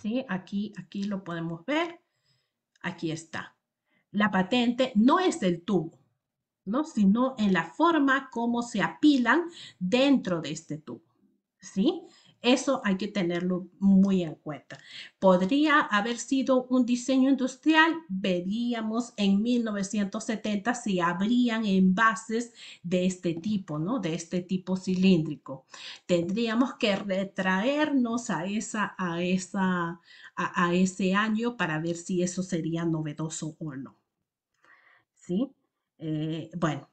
¿Sí? Aquí, aquí lo podemos ver. Aquí está la patente no es del tubo, ¿no? sino en la forma como se apilan dentro de este tubo. ¿sí? Eso hay que tenerlo muy en cuenta. Podría haber sido un diseño industrial, veríamos en 1970 si habrían envases de este tipo, ¿no? De este tipo cilíndrico. Tendríamos que retraernos a esa, a esa, a ese año para ver si eso sería novedoso o no. ¿sí? Eh, bueno,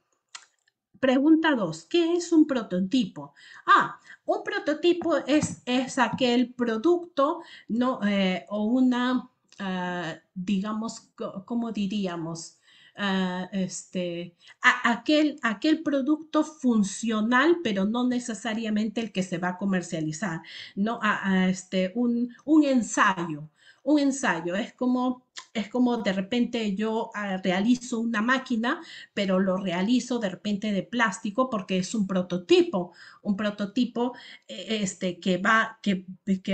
pregunta dos, ¿qué es un prototipo? Ah, un prototipo es, es aquel producto no, eh, o una, ah, digamos, ¿cómo diríamos? Ah, este, aquel, aquel producto funcional, pero no necesariamente el que se va a comercializar, ¿no? este, un, un ensayo, un ensayo, es como es como de repente yo ah, realizo una máquina, pero lo realizo de repente de plástico porque es un prototipo, un prototipo e, este, que, va, que,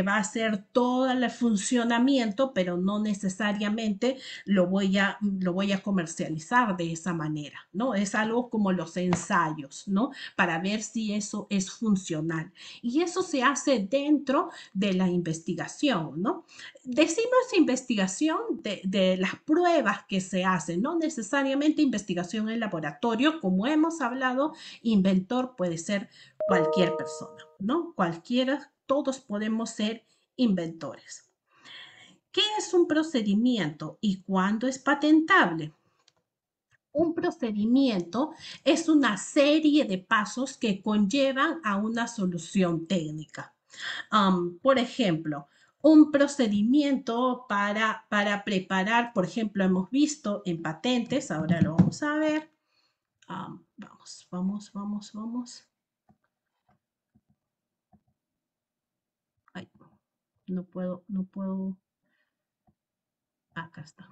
va a hacer todo el funcionamiento, pero no necesariamente lo voy, a, lo voy a comercializar de esa manera, ¿no? Es algo como los ensayos, ¿no? Para ver si eso es funcional. Y eso se hace dentro de la investigación, ¿no? Decimos investigación de de, las pruebas que se hacen, no necesariamente investigación en laboratorio, como hemos hablado, inventor puede ser cualquier persona, ¿no? Cualquiera, todos podemos ser inventores. ¿Qué es un procedimiento y cuándo es patentable? un procedimiento es una serie de pasos que conllevan a una solución técnica. Um, por ejemplo, un procedimiento para, para preparar, por ejemplo, hemos visto en patentes, ahora lo vamos a ver. Ah, vamos, vamos, vamos, vamos. no puedo, no puedo. Acá está.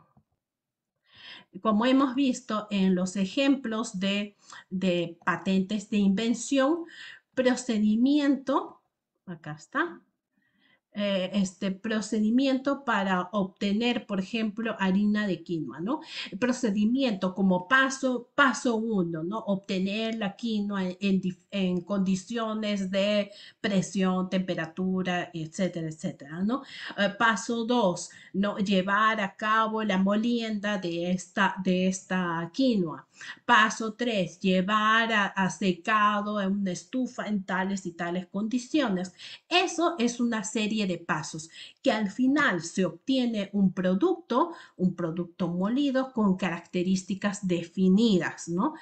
Como hemos visto en los ejemplos de, de patentes de invención, procedimiento, acá está, eh, este procedimiento para obtener, por ejemplo, harina de quinoa, ¿no? procedimiento como paso, paso uno, ¿no? Obtener la quinoa en, condiciones de presión, temperatura, etcétera, etcétera, ¿no? Eh, paso dos, ¿no? Llevar a cabo la molienda de esta, de esta quinoa. Paso tres, llevar a, a secado en una estufa en tales y tales condiciones. Eso es una serie de pasos que al final se obtiene un producto, un producto molido con características definidas, ¿no?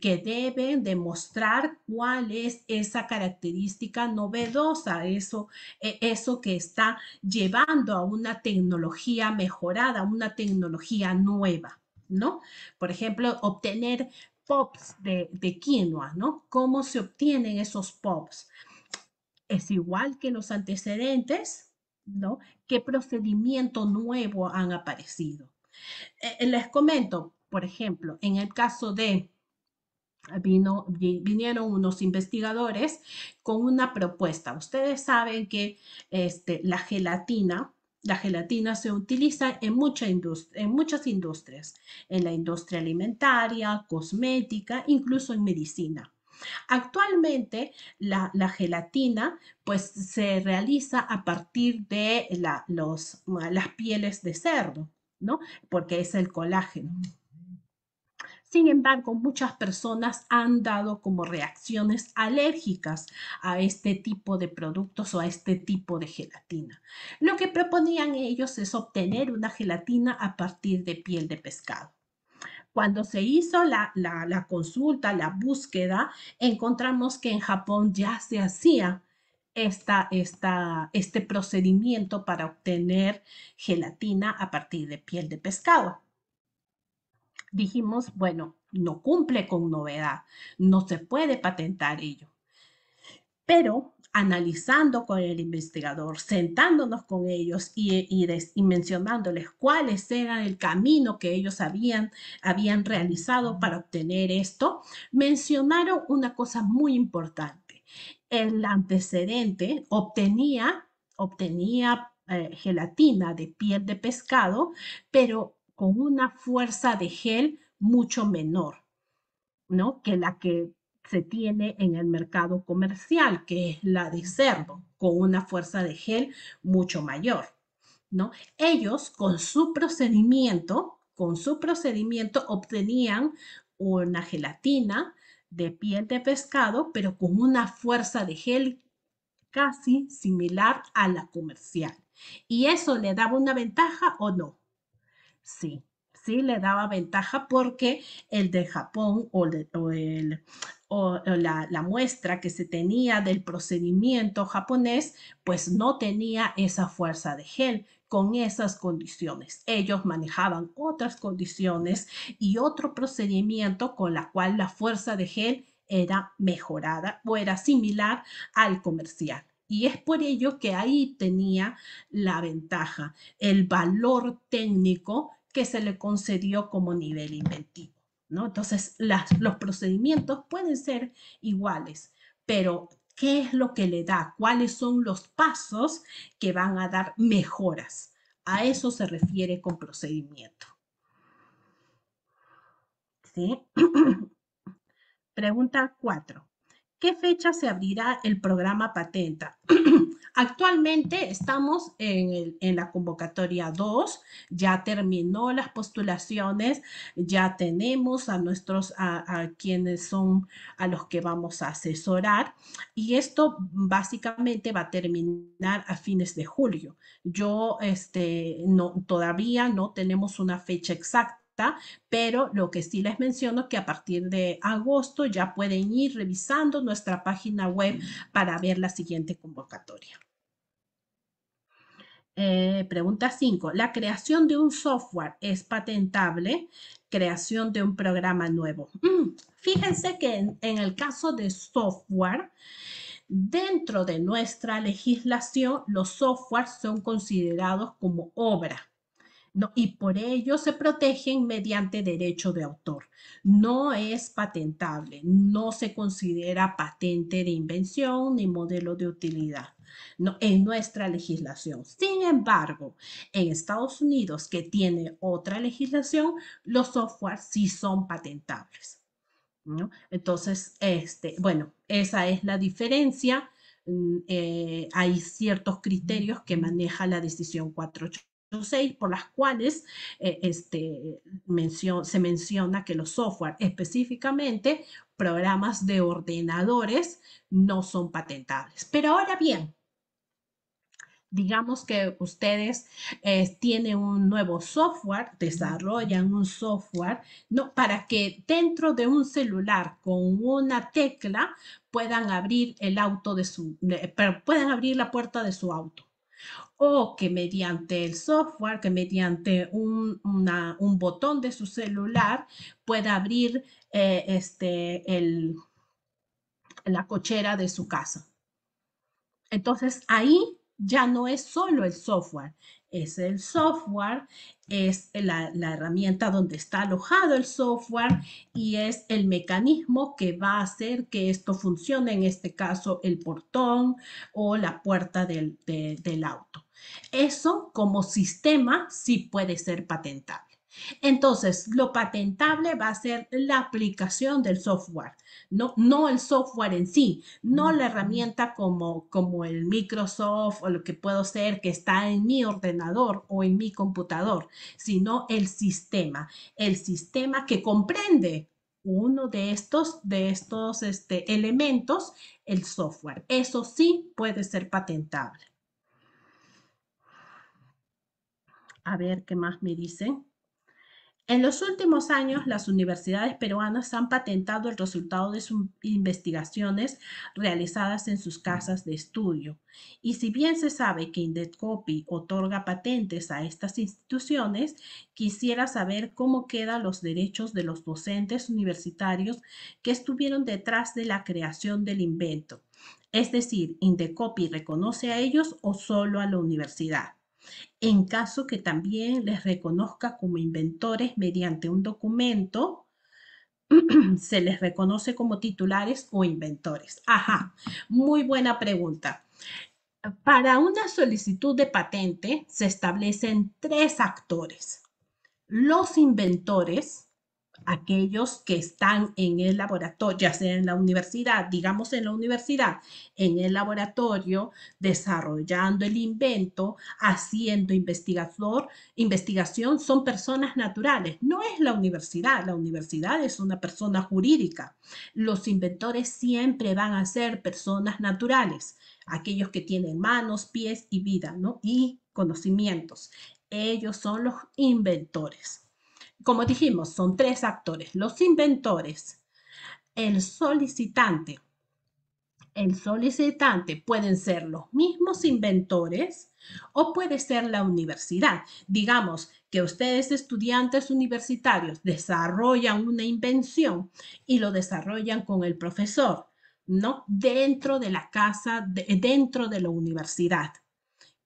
Que deben demostrar cuál es esa característica novedosa, eso, e, eso que está llevando a una tecnología mejorada, una tecnología nueva. ¿no? Por ejemplo, obtener pops de, de quinoa, ¿no? ¿Cómo se obtienen esos pops? es igual que los antecedentes, ¿no? ¿Qué procedimiento nuevo han aparecido? Eh, eh, les comento, por ejemplo, en el caso de Vino, vinieron unos investigadores con una propuesta. Ustedes saben que este, la gelatina, la gelatina se utiliza en muchas industrias, en la industria alimentaria, cosmética, incluso en medicina. Actualmente la, gelatina pues se realiza a partir de los, las pieles de cerdo, ¿no? Porque es el colágeno. Sin embargo, muchas personas han dado como reacciones alérgicas a este tipo de productos o a este tipo de gelatina. Lo que proponían ellos es obtener una gelatina a partir de piel de pescado. Cuando se hizo la, consulta, la búsqueda, encontramos que en Japón ya se hacía esta, esta, este procedimiento para obtener gelatina a partir de piel de pescado. Dijimos, bueno, no cumple con novedad, no se puede patentar ello. Pero analizando con el investigador, sentándonos con ellos y, mencionándoles cuáles eran el camino que ellos habían, habían realizado para obtener esto, mencionaron una cosa muy importante. El antecedente obtenía, obtenía eh, gelatina de piel de pescado, pero con una fuerza de gel mucho menor, ¿no? Que la que se tiene en el mercado comercial, que es la de cerdo, con una fuerza de gel mucho mayor. ¿no? Ellos con su procedimiento, con su procedimiento obtenían una gelatina de piel de pescado, pero con una fuerza de gel casi similar a la comercial. ¿Y eso le daba una ventaja o no? Sí, sí le daba ventaja porque el de Japón o, o el, la, la, muestra que se tenía del procedimiento japonés, pues no tenía esa fuerza de gel con esas condiciones. Ellos manejaban otras condiciones y otro procedimiento con la cual la fuerza de gel era mejorada o era similar al comercial. Y es por ello que ahí tenía la ventaja, el valor técnico que se le concedió como nivel inventivo. Entonces, los procedimientos pueden ser iguales, pero ¿qué es lo que le da? ¿Cuáles son los pasos que van a dar mejoras? A eso se refiere con procedimiento. Pregunta 4. ¿Qué fecha se abrirá el programa Patenta? Actualmente estamos en, la convocatoria 2, ya terminó las postulaciones, ya tenemos a nuestros, a, a quienes son a los que vamos a asesorar y esto básicamente va a terminar a fines de julio. Yo, este, no, todavía no tenemos una fecha exacta pero lo que sí les menciono que a partir de agosto ya pueden ir revisando nuestra página web para ver la siguiente convocatoria. Eh, pregunta 5. ¿La creación de un software es patentable? Creación de un programa nuevo. Mm, fíjense que en, en el caso de software, dentro de nuestra legislación, los softwares son considerados como obra y por ello se protegen mediante derecho de autor. No es patentable, no se considera patente de invención ni modelo de utilidad. No, en nuestra legislación. Sin embargo, en Estados Unidos, que tiene otra legislación, los software sí son patentables. Entonces, este, bueno, esa es la diferencia. Mm, eh, hay ciertos criterios que maneja la decisión 48 sé por las cuales eh, este, se menciona que los software, específicamente programas de ordenadores, no son patentables. Pero ahora bien, digamos que ustedes eh, tienen un nuevo software, desarrollan un software, no, para que dentro de un celular con una tecla puedan abrir el auto de su, eh, pero puedan abrir la puerta de su auto o que mediante el software, que mediante un, botón de su celular pueda abrir eh, este, la cochera de su casa. Entonces ahí ya no es solo el software, es el software, es la, herramienta donde está alojado el software y es el mecanismo que va a hacer que esto funcione, en este caso el portón o la puerta del auto. Eso como sistema sí puede ser patentable. Entonces, lo patentable va a ser la aplicación del software, no, no el software en sí, no la mm. herramienta como, como el Microsoft o lo que puedo ser que está en mi ordenador o en mi computador, sino el sistema, el sistema que comprende uno de estos, de estos este, elementos, el software. Eso sí puede ser patentable. a ver qué más me dicen. En los últimos años, las universidades peruanas han patentado el resultado de sus investigaciones realizadas en sus casas de estudio. Y si bien se sabe que Indecopy otorga patentes a estas instituciones, quisiera saber cómo quedan los derechos de los docentes universitarios que estuvieron detrás de la creación del invento. Es decir, Indecopy reconoce a ellos o solo a la universidad en caso que también les reconozca como inventores mediante un documento, se les reconoce como titulares o inventores. Ajá, muy buena pregunta. Para una solicitud de patente se establecen tres actores. Los inventores, aquellos que están en el laboratorio, ya sea en la universidad, digamos en la universidad, en el laboratorio, desarrollando el invento, haciendo investigador, investigación, son personas naturales. No es la universidad, la universidad es una persona jurídica. Los inventores siempre van a ser personas naturales, aquellos que tienen manos, pies y vida, ¿no? Y conocimientos. Ellos son los inventores como dijimos, son tres actores, los inventores, el solicitante. El solicitante pueden ser los mismos inventores o puede ser la universidad. Digamos que ustedes estudiantes universitarios desarrollan una invención y lo desarrollan con el profesor, ¿no? Dentro de la casa, dentro de la universidad.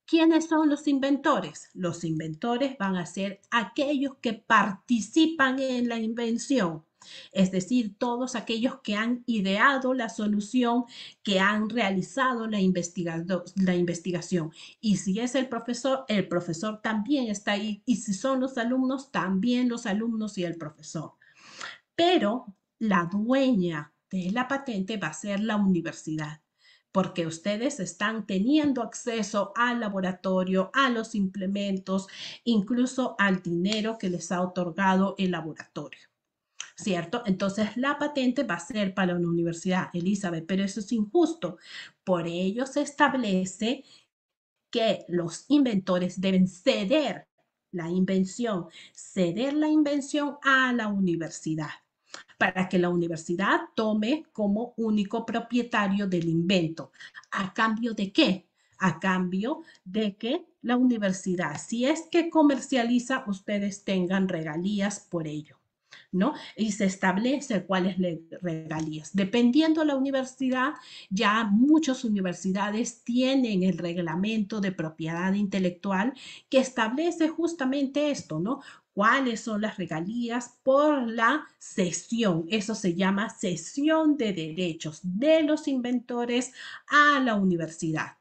¿Quiénes son los inventores? Los inventores van a ser aquellos que participan en la invención, es decir, todos aquellos que han ideado la solución, que han realizado la, la, investigación. Y si es el profesor, el profesor también está ahí. Y si son los alumnos, también los alumnos y el profesor. Pero la dueña de la patente va a ser la universidad porque ustedes están teniendo acceso al laboratorio, a los implementos, incluso al dinero que les ha otorgado el laboratorio. ¿Cierto? Entonces la patente va a ser para la Universidad Elizabeth, pero eso es injusto. Por ello se establece que los inventores deben ceder la invención, ceder la invención a la universidad para que la universidad tome como único propietario del invento. ¿A cambio de qué? A cambio de que la universidad, si es que comercializa, ustedes tengan regalías por ello. ¿No? Y se establece cuáles regalías. Dependiendo de la universidad, ya muchas universidades tienen el reglamento de propiedad intelectual que establece justamente esto, ¿no? cuáles son las regalías por la cesión. Eso se llama cesión de derechos de los inventores a la universidad.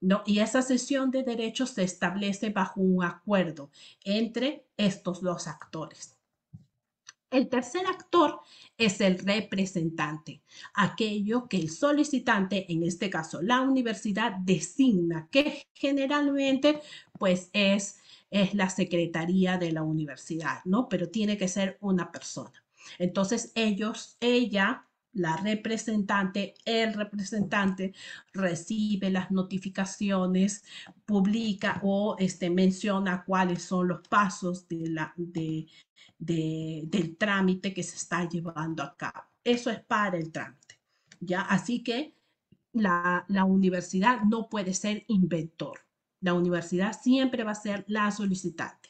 ¿no? Y esa cesión de derechos se establece bajo un acuerdo entre estos dos actores. El tercer actor es el representante, aquello que el solicitante, en este caso la universidad, designa, que generalmente pues es es la secretaría de la universidad, ¿no? Pero tiene que ser una persona. Entonces ellos, ella, la representante, el representante recibe las notificaciones, publica o este, menciona cuáles son los pasos de del trámite que se está llevando a cabo. Eso es para el trámite, ¿ya? Así que la, la universidad no puede ser inventor la universidad siempre va a ser la solicitante.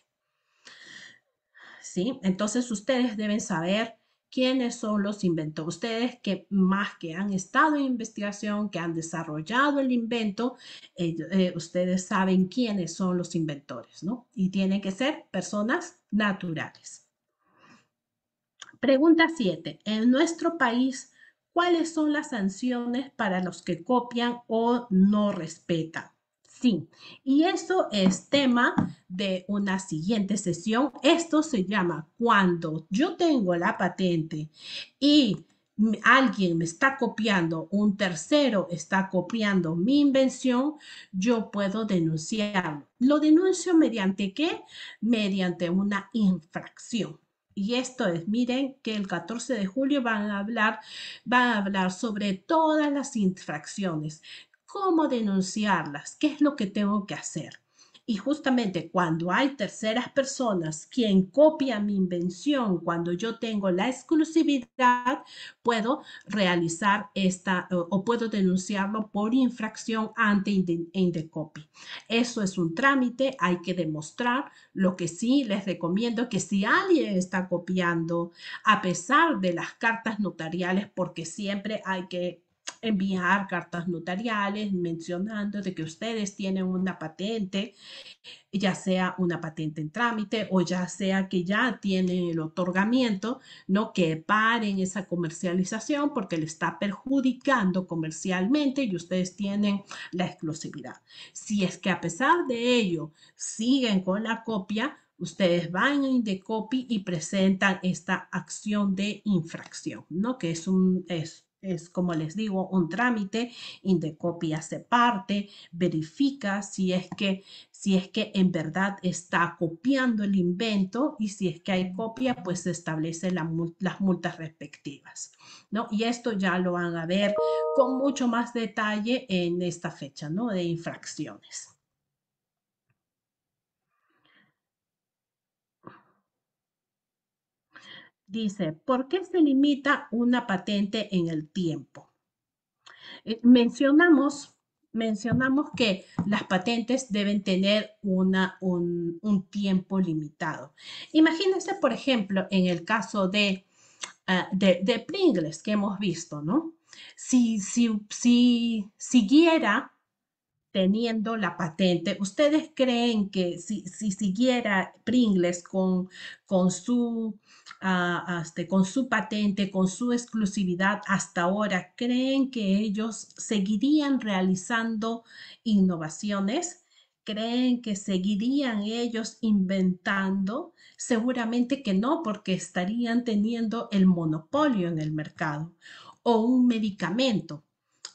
¿Sí? Entonces ustedes deben saber quiénes son los inventores. Ustedes que más que han estado en investigación, que han desarrollado el invento, eh, ustedes saben quiénes son los inventores, ¿no? Y tienen que ser personas naturales. Pregunta 7. En nuestro país, ¿cuáles son las sanciones para los que copian o no respetan? Sí, y eso es tema de una siguiente sesión. Esto se llama cuando yo tengo la patente y alguien me está copiando, un tercero está copiando mi invención, yo puedo denunciarlo. Lo denuncio mediante qué? Mediante una infracción. Y esto es, miren que el 14 de julio van a hablar, van a hablar sobre todas las infracciones, cómo denunciarlas, qué es lo que tengo que hacer. Y justamente cuando hay terceras personas quien copia mi invención, cuando yo tengo la exclusividad, puedo realizar esta o puedo denunciarlo por infracción ante Indecopy. Eso es un trámite, hay que demostrar. Lo que sí les recomiendo que si alguien está copiando, a pesar de las cartas notariales, porque siempre hay que enviar cartas notariales mencionando de que ustedes tienen una patente, ya sea una patente en trámite o ya sea que ya tienen el otorgamiento, no que paren esa comercialización porque le está perjudicando comercialmente y ustedes tienen la exclusividad. Si es que a pesar de ello siguen con la copia, ustedes van en de copy y presentan esta acción de infracción, ¿no? Que es un es como les digo, un trámite, copia se parte, verifica si es que si es que en verdad está copiando el invento y si es que hay copia, pues se establecen las multas respectivas, ¿no? Y esto ya lo van a ver con mucho más detalle en esta fecha, ¿no? De infracciones. dice, ¿por qué se limita una patente en el tiempo? Eh, mencionamos, mencionamos que las patentes deben tener un, tiempo limitado. Imagínense, por ejemplo, en el caso de, ah, de, de, Pringles que hemos visto, ¿no? si, si siguiera teniendo la patente. ¿Ustedes creen que si, siguiera Pringles con, con, su, ah, este, con su patente, con su exclusividad hasta ahora, creen que ellos seguirían realizando innovaciones? ¿Creen que seguirían ellos inventando? Seguramente que no, porque estarían teniendo el monopolio en el mercado o un medicamento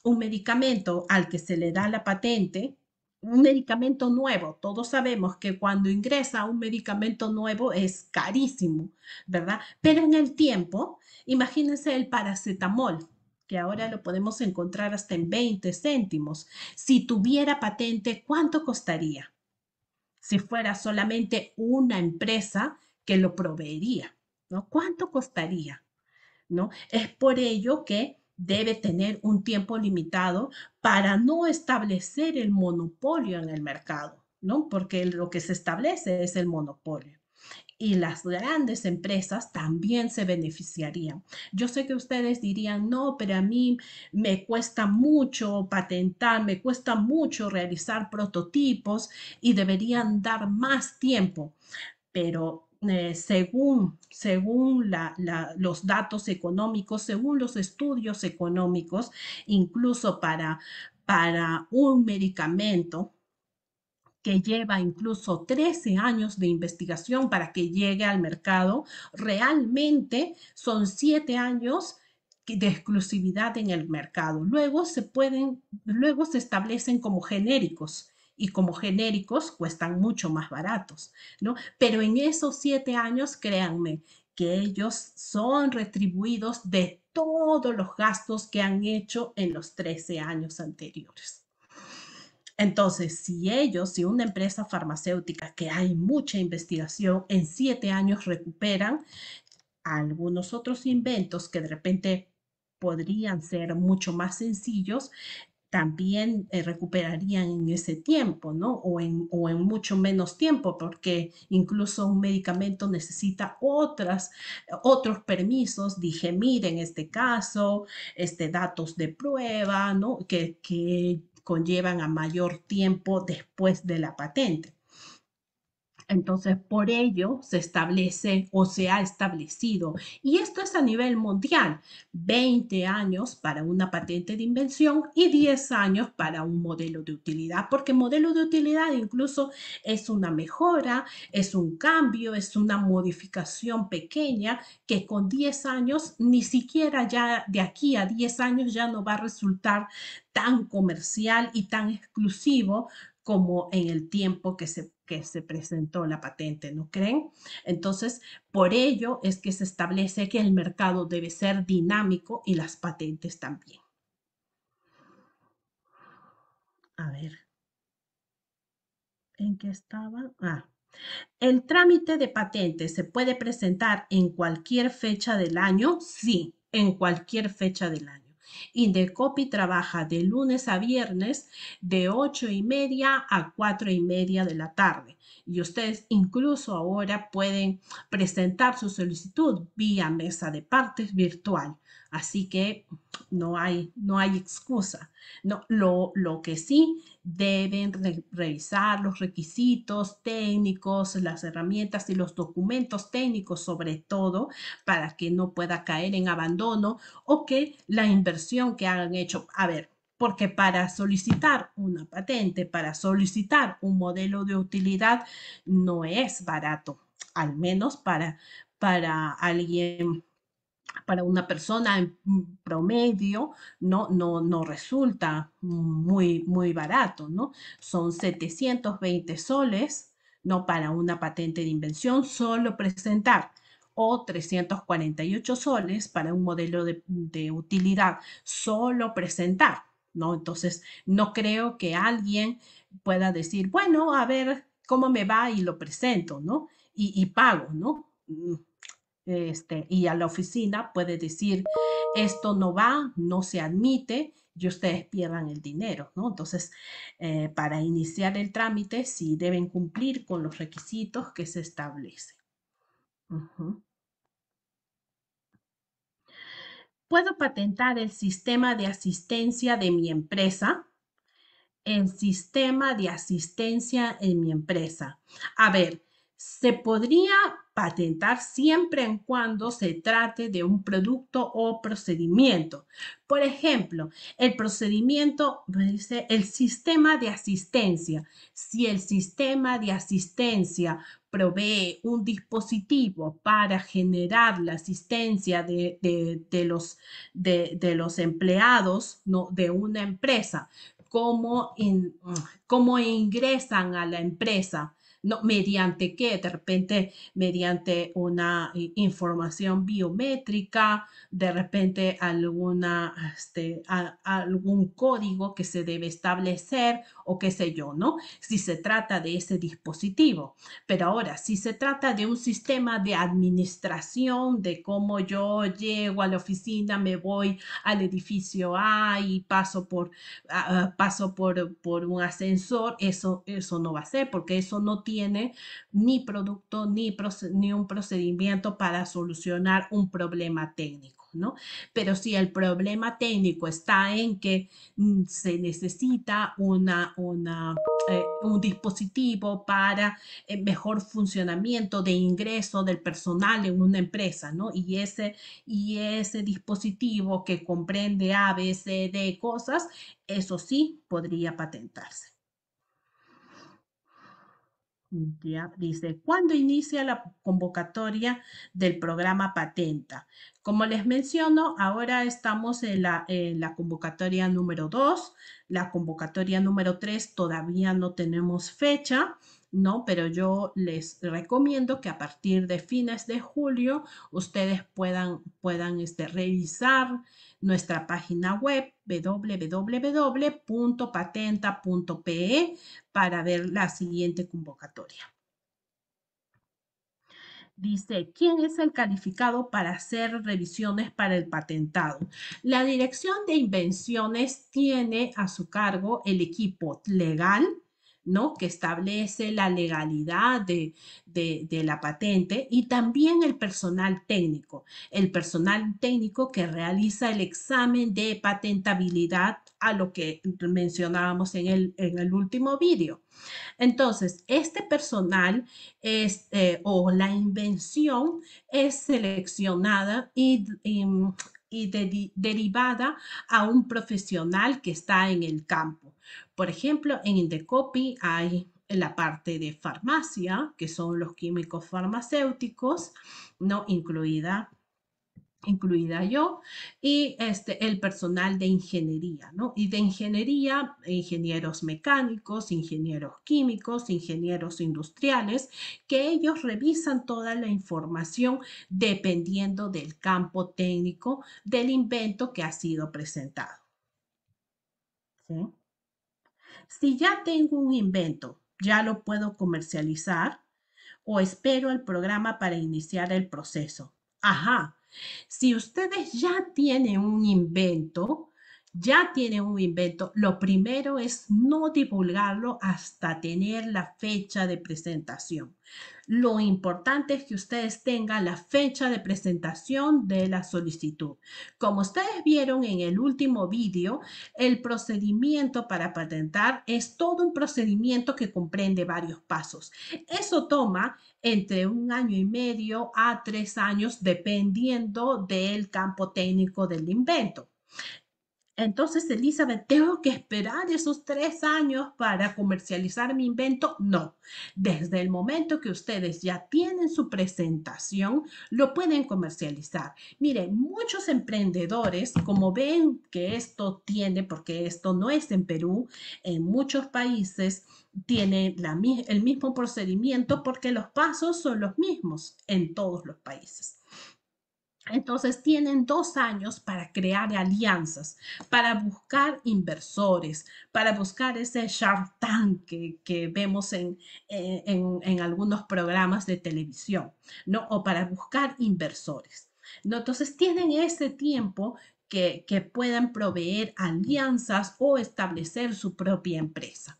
un medicamento al que se le da la patente, un medicamento nuevo. Todos sabemos que cuando ingresa un medicamento nuevo es carísimo, ¿verdad? Pero en el tiempo, imagínense el paracetamol, que ahora lo podemos encontrar hasta en 20 céntimos. Si tuviera patente, ¿cuánto costaría? Si fuera solamente una empresa que lo proveería, ¿no? ¿Cuánto costaría? ¿No? Es por ello que debe tener un tiempo limitado para no establecer el monopolio en el mercado, ¿no? Porque lo que se establece es el monopolio. Y las grandes empresas también se beneficiarían. Yo sé que ustedes dirían, no, pero a mí me cuesta mucho patentar, me cuesta mucho realizar prototipos y deberían dar más tiempo. Pero eh, según, los datos económicos, según los estudios económicos, incluso para, para un medicamento que lleva incluso 13 años de investigación para que llegue al mercado, realmente son 7 años de exclusividad en el mercado. Luego se pueden, luego se establecen como genéricos y como genéricos cuestan mucho más baratos, ¿no? Pero en esos siete años, créanme, que ellos son retribuidos de todos los gastos que han hecho en los 13 años anteriores. Entonces, si ellos, si una empresa farmacéutica que hay mucha investigación, en siete años recuperan algunos otros inventos que de repente podrían ser mucho más sencillos, también eh, recuperarían en ese tiempo, ¿no? O en, o en mucho menos tiempo, porque incluso un medicamento necesita otras, otros permisos, dije, en este caso, este, datos de prueba, ¿no? Que, que conllevan a mayor tiempo después de la patente. Entonces, por ello se establece o se ha establecido, y esto es a nivel mundial, 20 años para una patente de invención y 10 años para un modelo de utilidad, porque modelo de utilidad incluso es una mejora, es un cambio, es una modificación pequeña que con 10 años, ni siquiera ya de aquí a 10 años ya no va a resultar tan comercial y tan exclusivo como en el tiempo que se que se presentó la patente, ¿no creen? Entonces, por ello es que se establece que el mercado debe ser dinámico y las patentes también. A ver. ¿En qué estaba? Ah. ¿El trámite de patente se puede presentar en cualquier fecha del año? Sí, en cualquier fecha del año. Indecopi trabaja de lunes a viernes de 8 y media a 4 y media de la tarde y ustedes incluso ahora pueden presentar su solicitud vía mesa de partes virtual. Así que no hay, no hay excusa. No, lo, que sí deben revisar los requisitos técnicos, las herramientas y los documentos técnicos sobre todo para que no pueda caer en abandono o que la inversión que hagan hecho, a ver, porque para solicitar una patente, para solicitar un modelo de utilidad, no es barato, al menos para, para alguien para una persona en promedio no, no, no resulta muy, muy barato, ¿no? Son 720 soles, ¿no? Para una patente de invención solo presentar o 348 soles para un modelo de, de utilidad solo presentar. ¿no? Entonces, no creo que alguien pueda decir, bueno, a ver cómo me va y lo presento, ¿no? Y, pago, ¿no? Mm, este, y a la oficina puede decir, esto no va, no se admite y ustedes pierdan el dinero, ¿no? Entonces, eh, para iniciar el trámite, sí deben cumplir con los requisitos que se establecen. puedo patentar el sistema de asistencia de mi empresa. El sistema de asistencia en mi empresa. A ver, se podría patentar siempre en cuando se trate de un producto o procedimiento. Por ejemplo, el procedimiento, dice, el sistema de asistencia. Si el sistema de asistencia provee un dispositivo para generar la asistencia de, los, empleados de una empresa, cómo ingresan a la empresa no, mediante qué, de repente mediante una eh, información biométrica, de repente alguna, este, algún código que se debe establecer o qué sé yo, ¿no? Si se trata de ese dispositivo. Pero ahora, si se trata de un sistema de administración, de cómo yo llego a la oficina, me voy al edificio A y paso por, paso por, por un ascensor, eso, eso no va a ser porque eso no tiene tiene ni producto ni, un procedimiento para solucionar un problema técnico. ¿no? Pero si el problema técnico está en que mm, se necesita una, eh, un dispositivo para eh, mejor funcionamiento de ingreso del personal en una empresa, ¿no? Y ese, y ese dispositivo que comprende A, B, C, D cosas, eso sí podría patentarse ya dice, ¿cuándo inicia la convocatoria del programa Patenta? Como les menciono, ahora estamos en la, convocatoria número 2, la convocatoria número 3 todavía no tenemos fecha. ¿no? Pero yo les recomiendo que a partir de fines de julio ustedes puedan, puedan este, revisar nuestra página web www.patenta.pe para ver la siguiente convocatoria. Dice, ¿quién es el calificado para hacer revisiones para el patentado? La Dirección de Invenciones tiene a su cargo el equipo legal, ¿no? que establece la legalidad de, la patente y también el personal técnico, el personal técnico que realiza el examen de patentabilidad a lo que mencionábamos en el, en el último vídeo. Entonces, este personal eh, o la invención es seleccionada y y derivada a un profesional que está en el campo. Por ejemplo, en Indecopy hay la parte de farmacia, que son los químicos farmacéuticos, no incluida incluida yo, y este, el personal de ingeniería, ¿no? Y de ingeniería, ingenieros mecánicos, ingenieros químicos, ingenieros industriales, que ellos revisan toda la información dependiendo del campo técnico del invento que ha sido presentado. Si ya tengo un invento, ya lo puedo comercializar o espero el programa para iniciar el proceso. Ajá, si ustedes ya tienen un invento, ya tiene un invento, lo primero es no divulgarlo hasta tener la fecha de presentación. Lo importante es que ustedes tengan la fecha de presentación de la solicitud. Como ustedes vieron en el último video, el procedimiento para patentar es todo un procedimiento que comprende varios pasos. Eso toma entre un año y medio a tres años dependiendo del campo técnico del invento. Entonces, Elizabeth, ¿tengo que esperar esos tres años para comercializar mi invento? No. Desde el momento que ustedes ya tienen su presentación, lo pueden comercializar. Miren, muchos emprendedores, como ven que esto tiene, porque esto no es en Perú, en muchos países tiene el mismo procedimiento porque los pasos son los mismos en todos los países. Entonces tienen dos años para crear alianzas, para buscar inversores, para buscar ese Shark Tank que, vemos eh, en, algunos programas de televisión, ¿no? O para buscar inversores. ¿no? Entonces tienen ese tiempo que, que puedan proveer alianzas o establecer su propia empresa,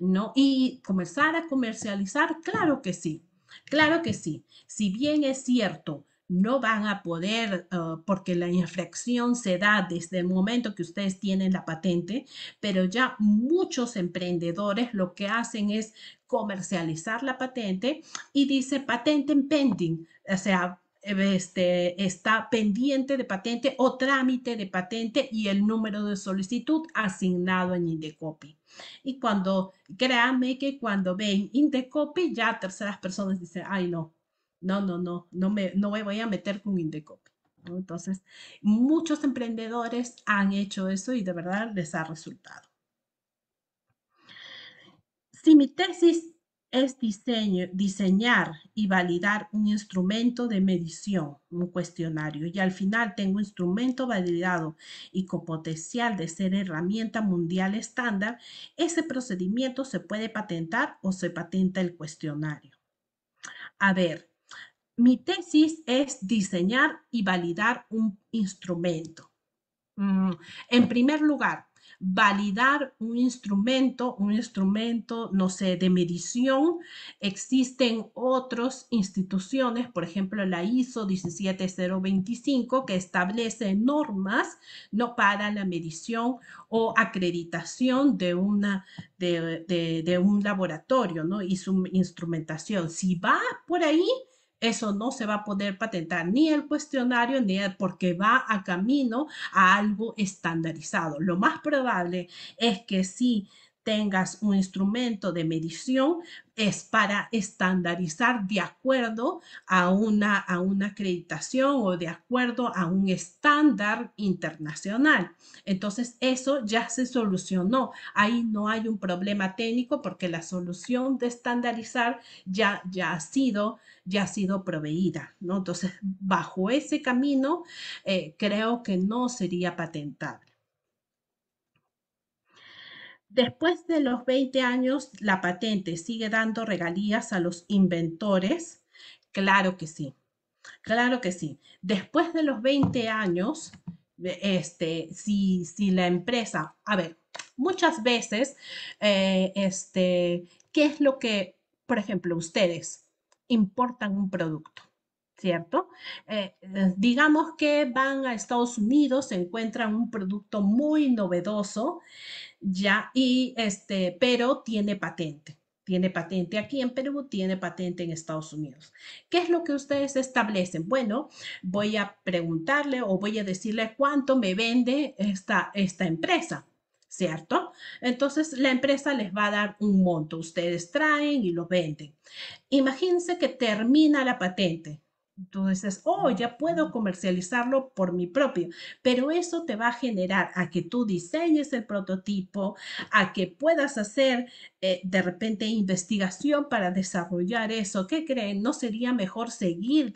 ¿no? Y comenzar a comercializar, claro que sí, claro que sí. Si bien es cierto, no van a poder, eh, porque la infracción se da desde el momento que ustedes tienen la patente, pero ya muchos emprendedores lo que hacen es comercializar la patente y dice patente en pending, o sea, este, está pendiente de patente o trámite de patente y el número de solicitud asignado en Indecopy. Y cuando, créanme que cuando ven Indecopy, ya terceras personas dicen, ay no, no, no, no, no me, no voy a meter con Indecop. Entonces, muchos emprendedores han hecho eso y de verdad les ha resultado. Si mi tesis es diseñar y validar un instrumento de medición, un cuestionario, y al final tengo un instrumento validado y con potencial de ser herramienta mundial estándar, ese procedimiento se puede patentar o se patenta el cuestionario. A ver, mi tesis es diseñar y validar un instrumento. Mm, en primer lugar, validar un instrumento, un instrumento, no sé, de medición. Existen otras instituciones, por ejemplo, la ISO 17025, que establece normas no para la medición o acreditación de, una, un laboratorio ¿no? y su instrumentación. Si va por ahí, eso no se va a poder patentar ni el cuestionario ni porque va a camino a algo estandarizado. Lo más probable es que si tengas un instrumento de medición es para estandarizar de acuerdo a una, a una acreditación o de acuerdo a un estándar internacional. Entonces, eso ya se solucionó. Ahí no hay un problema técnico porque la solución de estandarizar ya, ya, ha, sido, ya ha sido proveída. ¿no? Entonces, bajo ese camino, eh, creo que no sería patentable. Después de los 20 años, la patente sigue dando regalías a los inventores. Claro que sí, claro que sí. Después de los 20 años, eh, este, si, si la empresa, a ver, muchas veces, eh, este, ¿qué es lo que, por ejemplo, ustedes importan un producto? ¿cierto? Eh, eh, digamos que van a Estados Unidos, se encuentran un producto muy novedoso, ya, y este, pero tiene patente. Tiene patente aquí en Perú, tiene patente en Estados Unidos. ¿Qué es lo que ustedes establecen? Bueno, voy a preguntarle o voy a decirle cuánto me vende esta, esta empresa. ¿cierto? Entonces la empresa les va a dar un monto, ustedes traen y lo venden. Imagínense que termina la patente, entonces, dices, oh, ya puedo comercializarlo por mi propio, pero eso te va a generar a que tú diseñes el prototipo, a que puedas hacer eh, de repente investigación para desarrollar eso. ¿Qué creen? ¿No sería mejor seguir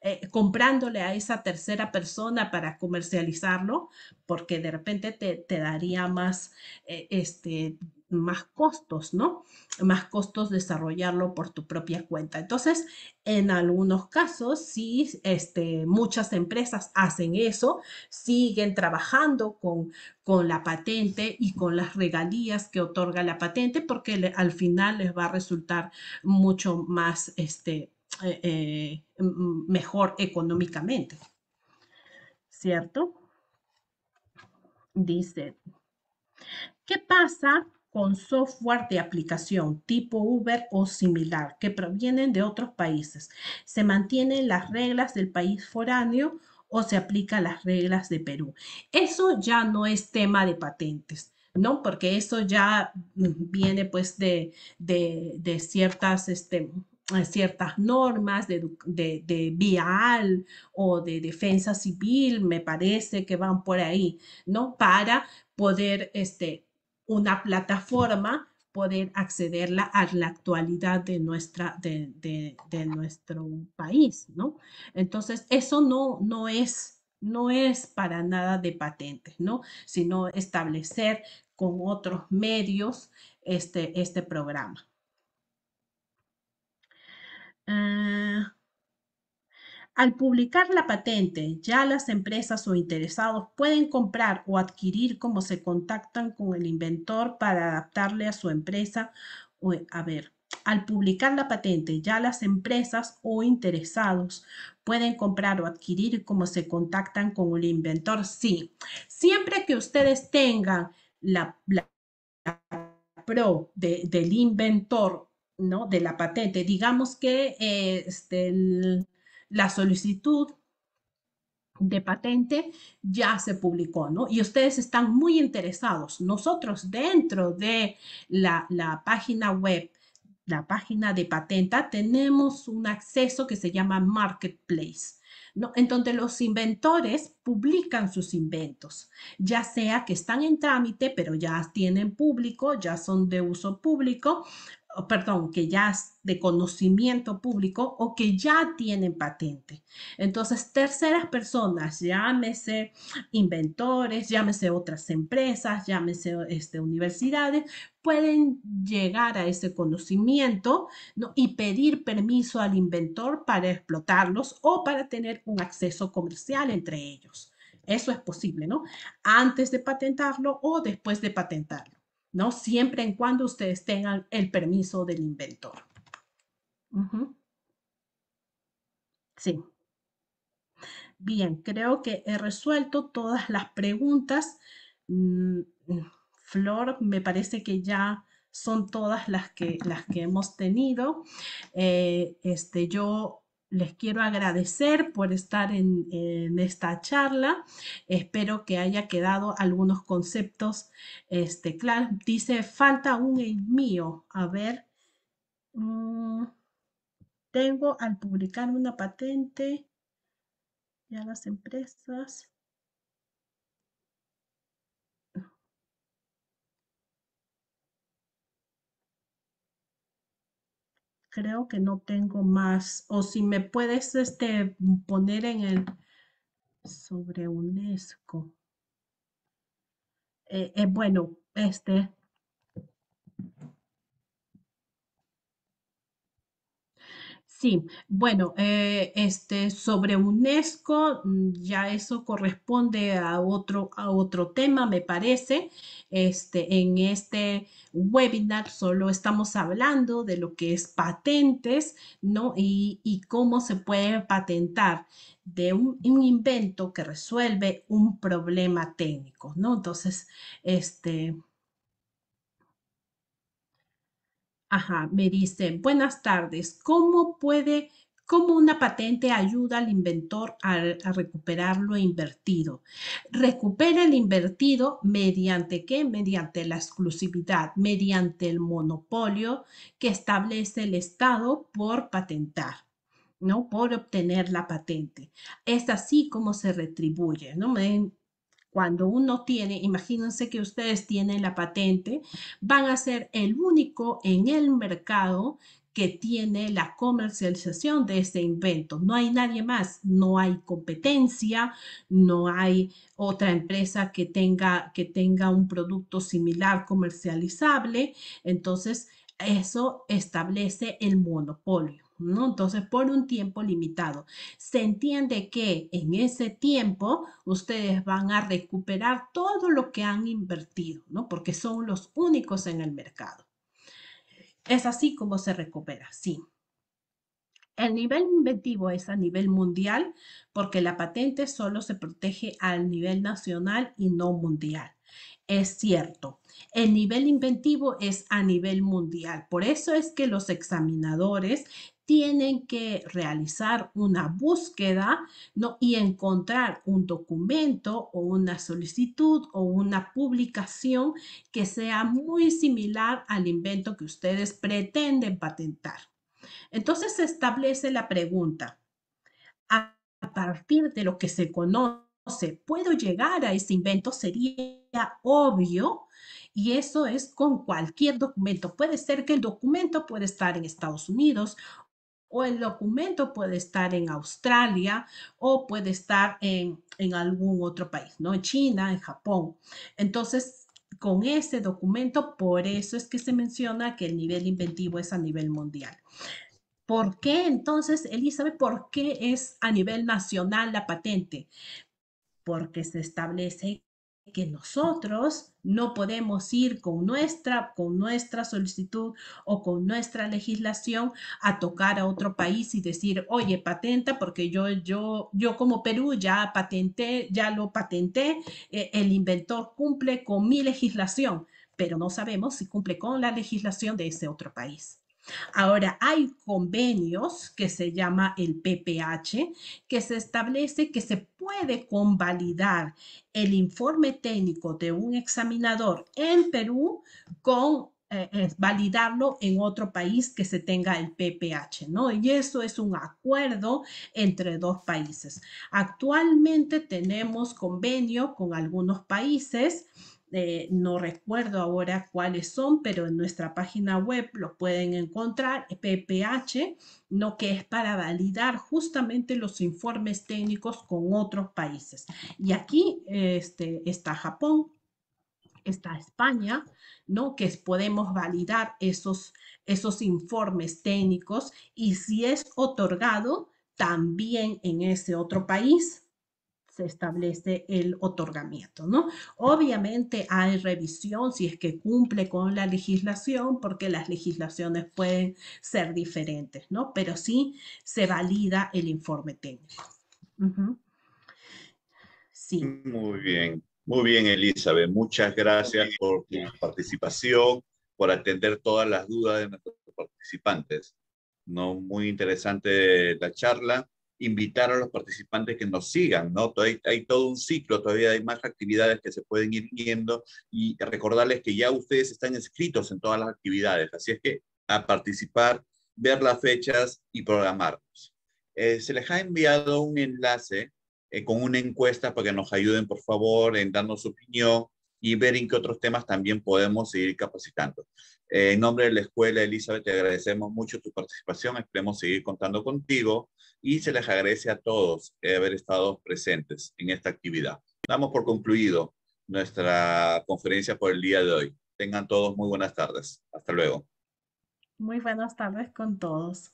eh, comprándole a esa tercera persona para comercializarlo, porque de repente te, daría más eh, este, más costos, ¿no? Más costos desarrollarlo por tu propia cuenta. Entonces, en algunos casos, sí, este, muchas empresas hacen eso, siguen trabajando con, con la patente y con las regalías que otorga la patente porque al final les va a resultar mucho más, este, eh, eh, mejor económicamente. ¿Cierto? Dice, ¿qué pasa con software de aplicación tipo Uber o similar que provienen de otros países. Se mantienen las reglas del país foráneo o se aplican las reglas de Perú. Eso ya no es tema de patentes. ¿no? Porque eso ya viene pues de, de, ciertas, este, ciertas normas de, de, vial o de defensa civil, me parece que van por ahí, ¿no? Para poder este, una plataforma, poder accederla a la actualidad de, nuestra, de, nuestro país, ¿no? Entonces, eso no, no es no es para nada de patentes, ¿no? Sino establecer con otros medios este, este programa. Eh, al publicar la patente, ya las empresas o interesados pueden comprar o adquirir como se contactan con el inventor para adaptarle a su empresa. a ver, al publicar la patente, ya las empresas o interesados pueden comprar o adquirir como se contactan con el inventor. Sí, siempre que ustedes tengan la, pro del inventor, ¿no? De la patente, digamos que eh, este, el, la solicitud de patente ya se publicó, ¿no? Y ustedes están muy interesados. Nosotros dentro de la, página web, la página de patenta, tenemos un acceso que se llama Marketplace. ¿no? en donde los inventores publican sus inventos, ya sea que están en trámite, pero ya tienen público, ya son de uso público, perdón, que ya es de conocimiento público o que ya tienen patente. Entonces, terceras personas, llámese inventores, llámese otras empresas, llámese este, universidades, pueden llegar a ese conocimiento y pedir permiso al inventor para explotarlos o para tener un acceso comercial entre ellos. Eso es posible, ¿no? Antes de patentarlo o después de patentarlo. Siempre en cuando ustedes tengan el permiso del inventor. Sí. Bien, creo que he resuelto todas las preguntas. Mm, Flor, me parece que ya son todas las que, las que hemos tenido. Eh, este, yo les quiero agradecer por estar en, esta charla. Espero que haya quedado algunos conceptos este, claros. Dice, falta un el mío. A ver, mm, tengo al publicar una patente ya las empresas. creo que no tengo más. O si me puedes este, poner en el sobre UNESCO. Eh, eh, bueno, este, bueno, eh, este, sobre UNESCO, mm, ya eso corresponde a otro, a otro tema, me parece. Este, en este webinar solo estamos hablando de lo que es patentes, ¿no? Y, cómo se puede patentar de un, un, invento que resuelve un problema técnico, ¿no? Entonces, este, Ajá, me dicen, buenas tardes, ¿cómo puede, cómo una patente ayuda al inventor a, recuperar lo invertido? Recupera el invertido mediante qué? Mediante la exclusividad, mediante el monopolio que establece el Estado por patentar. ¿no? por obtener la patente. Es así como se retribuye. ¿no? cuando uno tiene, imagínense que ustedes tienen la patente, van a ser el único en el mercado que tiene la comercialización de ese invento. No hay nadie más, no hay competencia, no hay otra empresa que tenga, que tenga un producto similar comercializable. Entonces, eso establece el monopolio. ¿no? Entonces, por un tiempo limitado. Se entiende que en ese tiempo ustedes van a recuperar todo lo que han invertido, ¿no? Porque son los únicos en el mercado. Es así como se recupera, sí. El nivel inventivo es a nivel mundial porque la patente solo se protege al nivel nacional y no mundial. Es cierto, el nivel inventivo es a nivel mundial. Por eso es que los examinadores tienen que realizar una búsqueda y encontrar un documento o una solicitud o una publicación que sea muy similar al invento que ustedes pretenden patentar. Entonces se establece la pregunta, a partir de lo que se conoce, ¿puedo llegar a ese invento? Sería obvio y eso es con cualquier documento. Puede ser que el documento puede estar en Estados Unidos o el documento puede estar en Australia o puede estar en, algún otro país, ¿no? En China, en Japón. Entonces, con ese documento, por eso es que se menciona que el nivel inventivo es a nivel mundial. ¿Por qué entonces, Elizabeth, por qué es a nivel nacional la patente? Porque se establece que nosotros no podemos ir con nuestra, con nuestra solicitud o con nuestra legislación a tocar a otro país y decir, oye, patenta, porque yo, yo, yo como Perú ya patenté, ya lo patenté, eh, el inventor cumple con mi legislación, pero no sabemos si cumple con la legislación de ese otro país. Ahora, hay convenios que se llama el PPH, que se establece que se puede convalidar el informe técnico de un examinador en Perú con eh, eh, validarlo en otro país que se tenga el PPH, ¿no? Y eso es un acuerdo entre dos países. Actualmente tenemos convenio con algunos países eh, no recuerdo ahora cuáles son, pero en nuestra página web lo pueden encontrar, PPH, ¿no? que es para validar justamente los informes técnicos con otros países. Y aquí este, está Japón, está España, ¿no? Que podemos validar esos, esos informes técnicos y si es otorgado, también en ese otro país se establece el otorgamiento, ¿no? Obviamente hay revisión si es que cumple con la legislación, porque las legislaciones pueden ser diferentes, ¿no? Pero sí se valida el informe técnico. Sí. Muy bien, muy bien, Elizabeth. Muchas gracias por tu participación, por atender todas las dudas de nuestros participantes. No, muy interesante la charla invitar a los participantes que nos sigan, ¿no? Hay, todo un ciclo, todavía hay más actividades que se pueden ir viendo y recordarles que ya ustedes están inscritos en todas las actividades, así es que a participar, ver las fechas y programarnos. Eh, se les ha enviado un enlace eh, con una encuesta para que nos ayuden, por favor, en darnos su opinión y ver en qué otros temas también podemos seguir capacitando. Eh, en nombre de la escuela, Elizabeth, te agradecemos mucho tu participación. Esperemos seguir contando contigo y se les agradece a todos eh, haber estado presentes en esta actividad. Damos por concluido nuestra conferencia por el día de hoy. Tengan todos muy buenas tardes. Hasta luego. Muy buenas tardes con todos.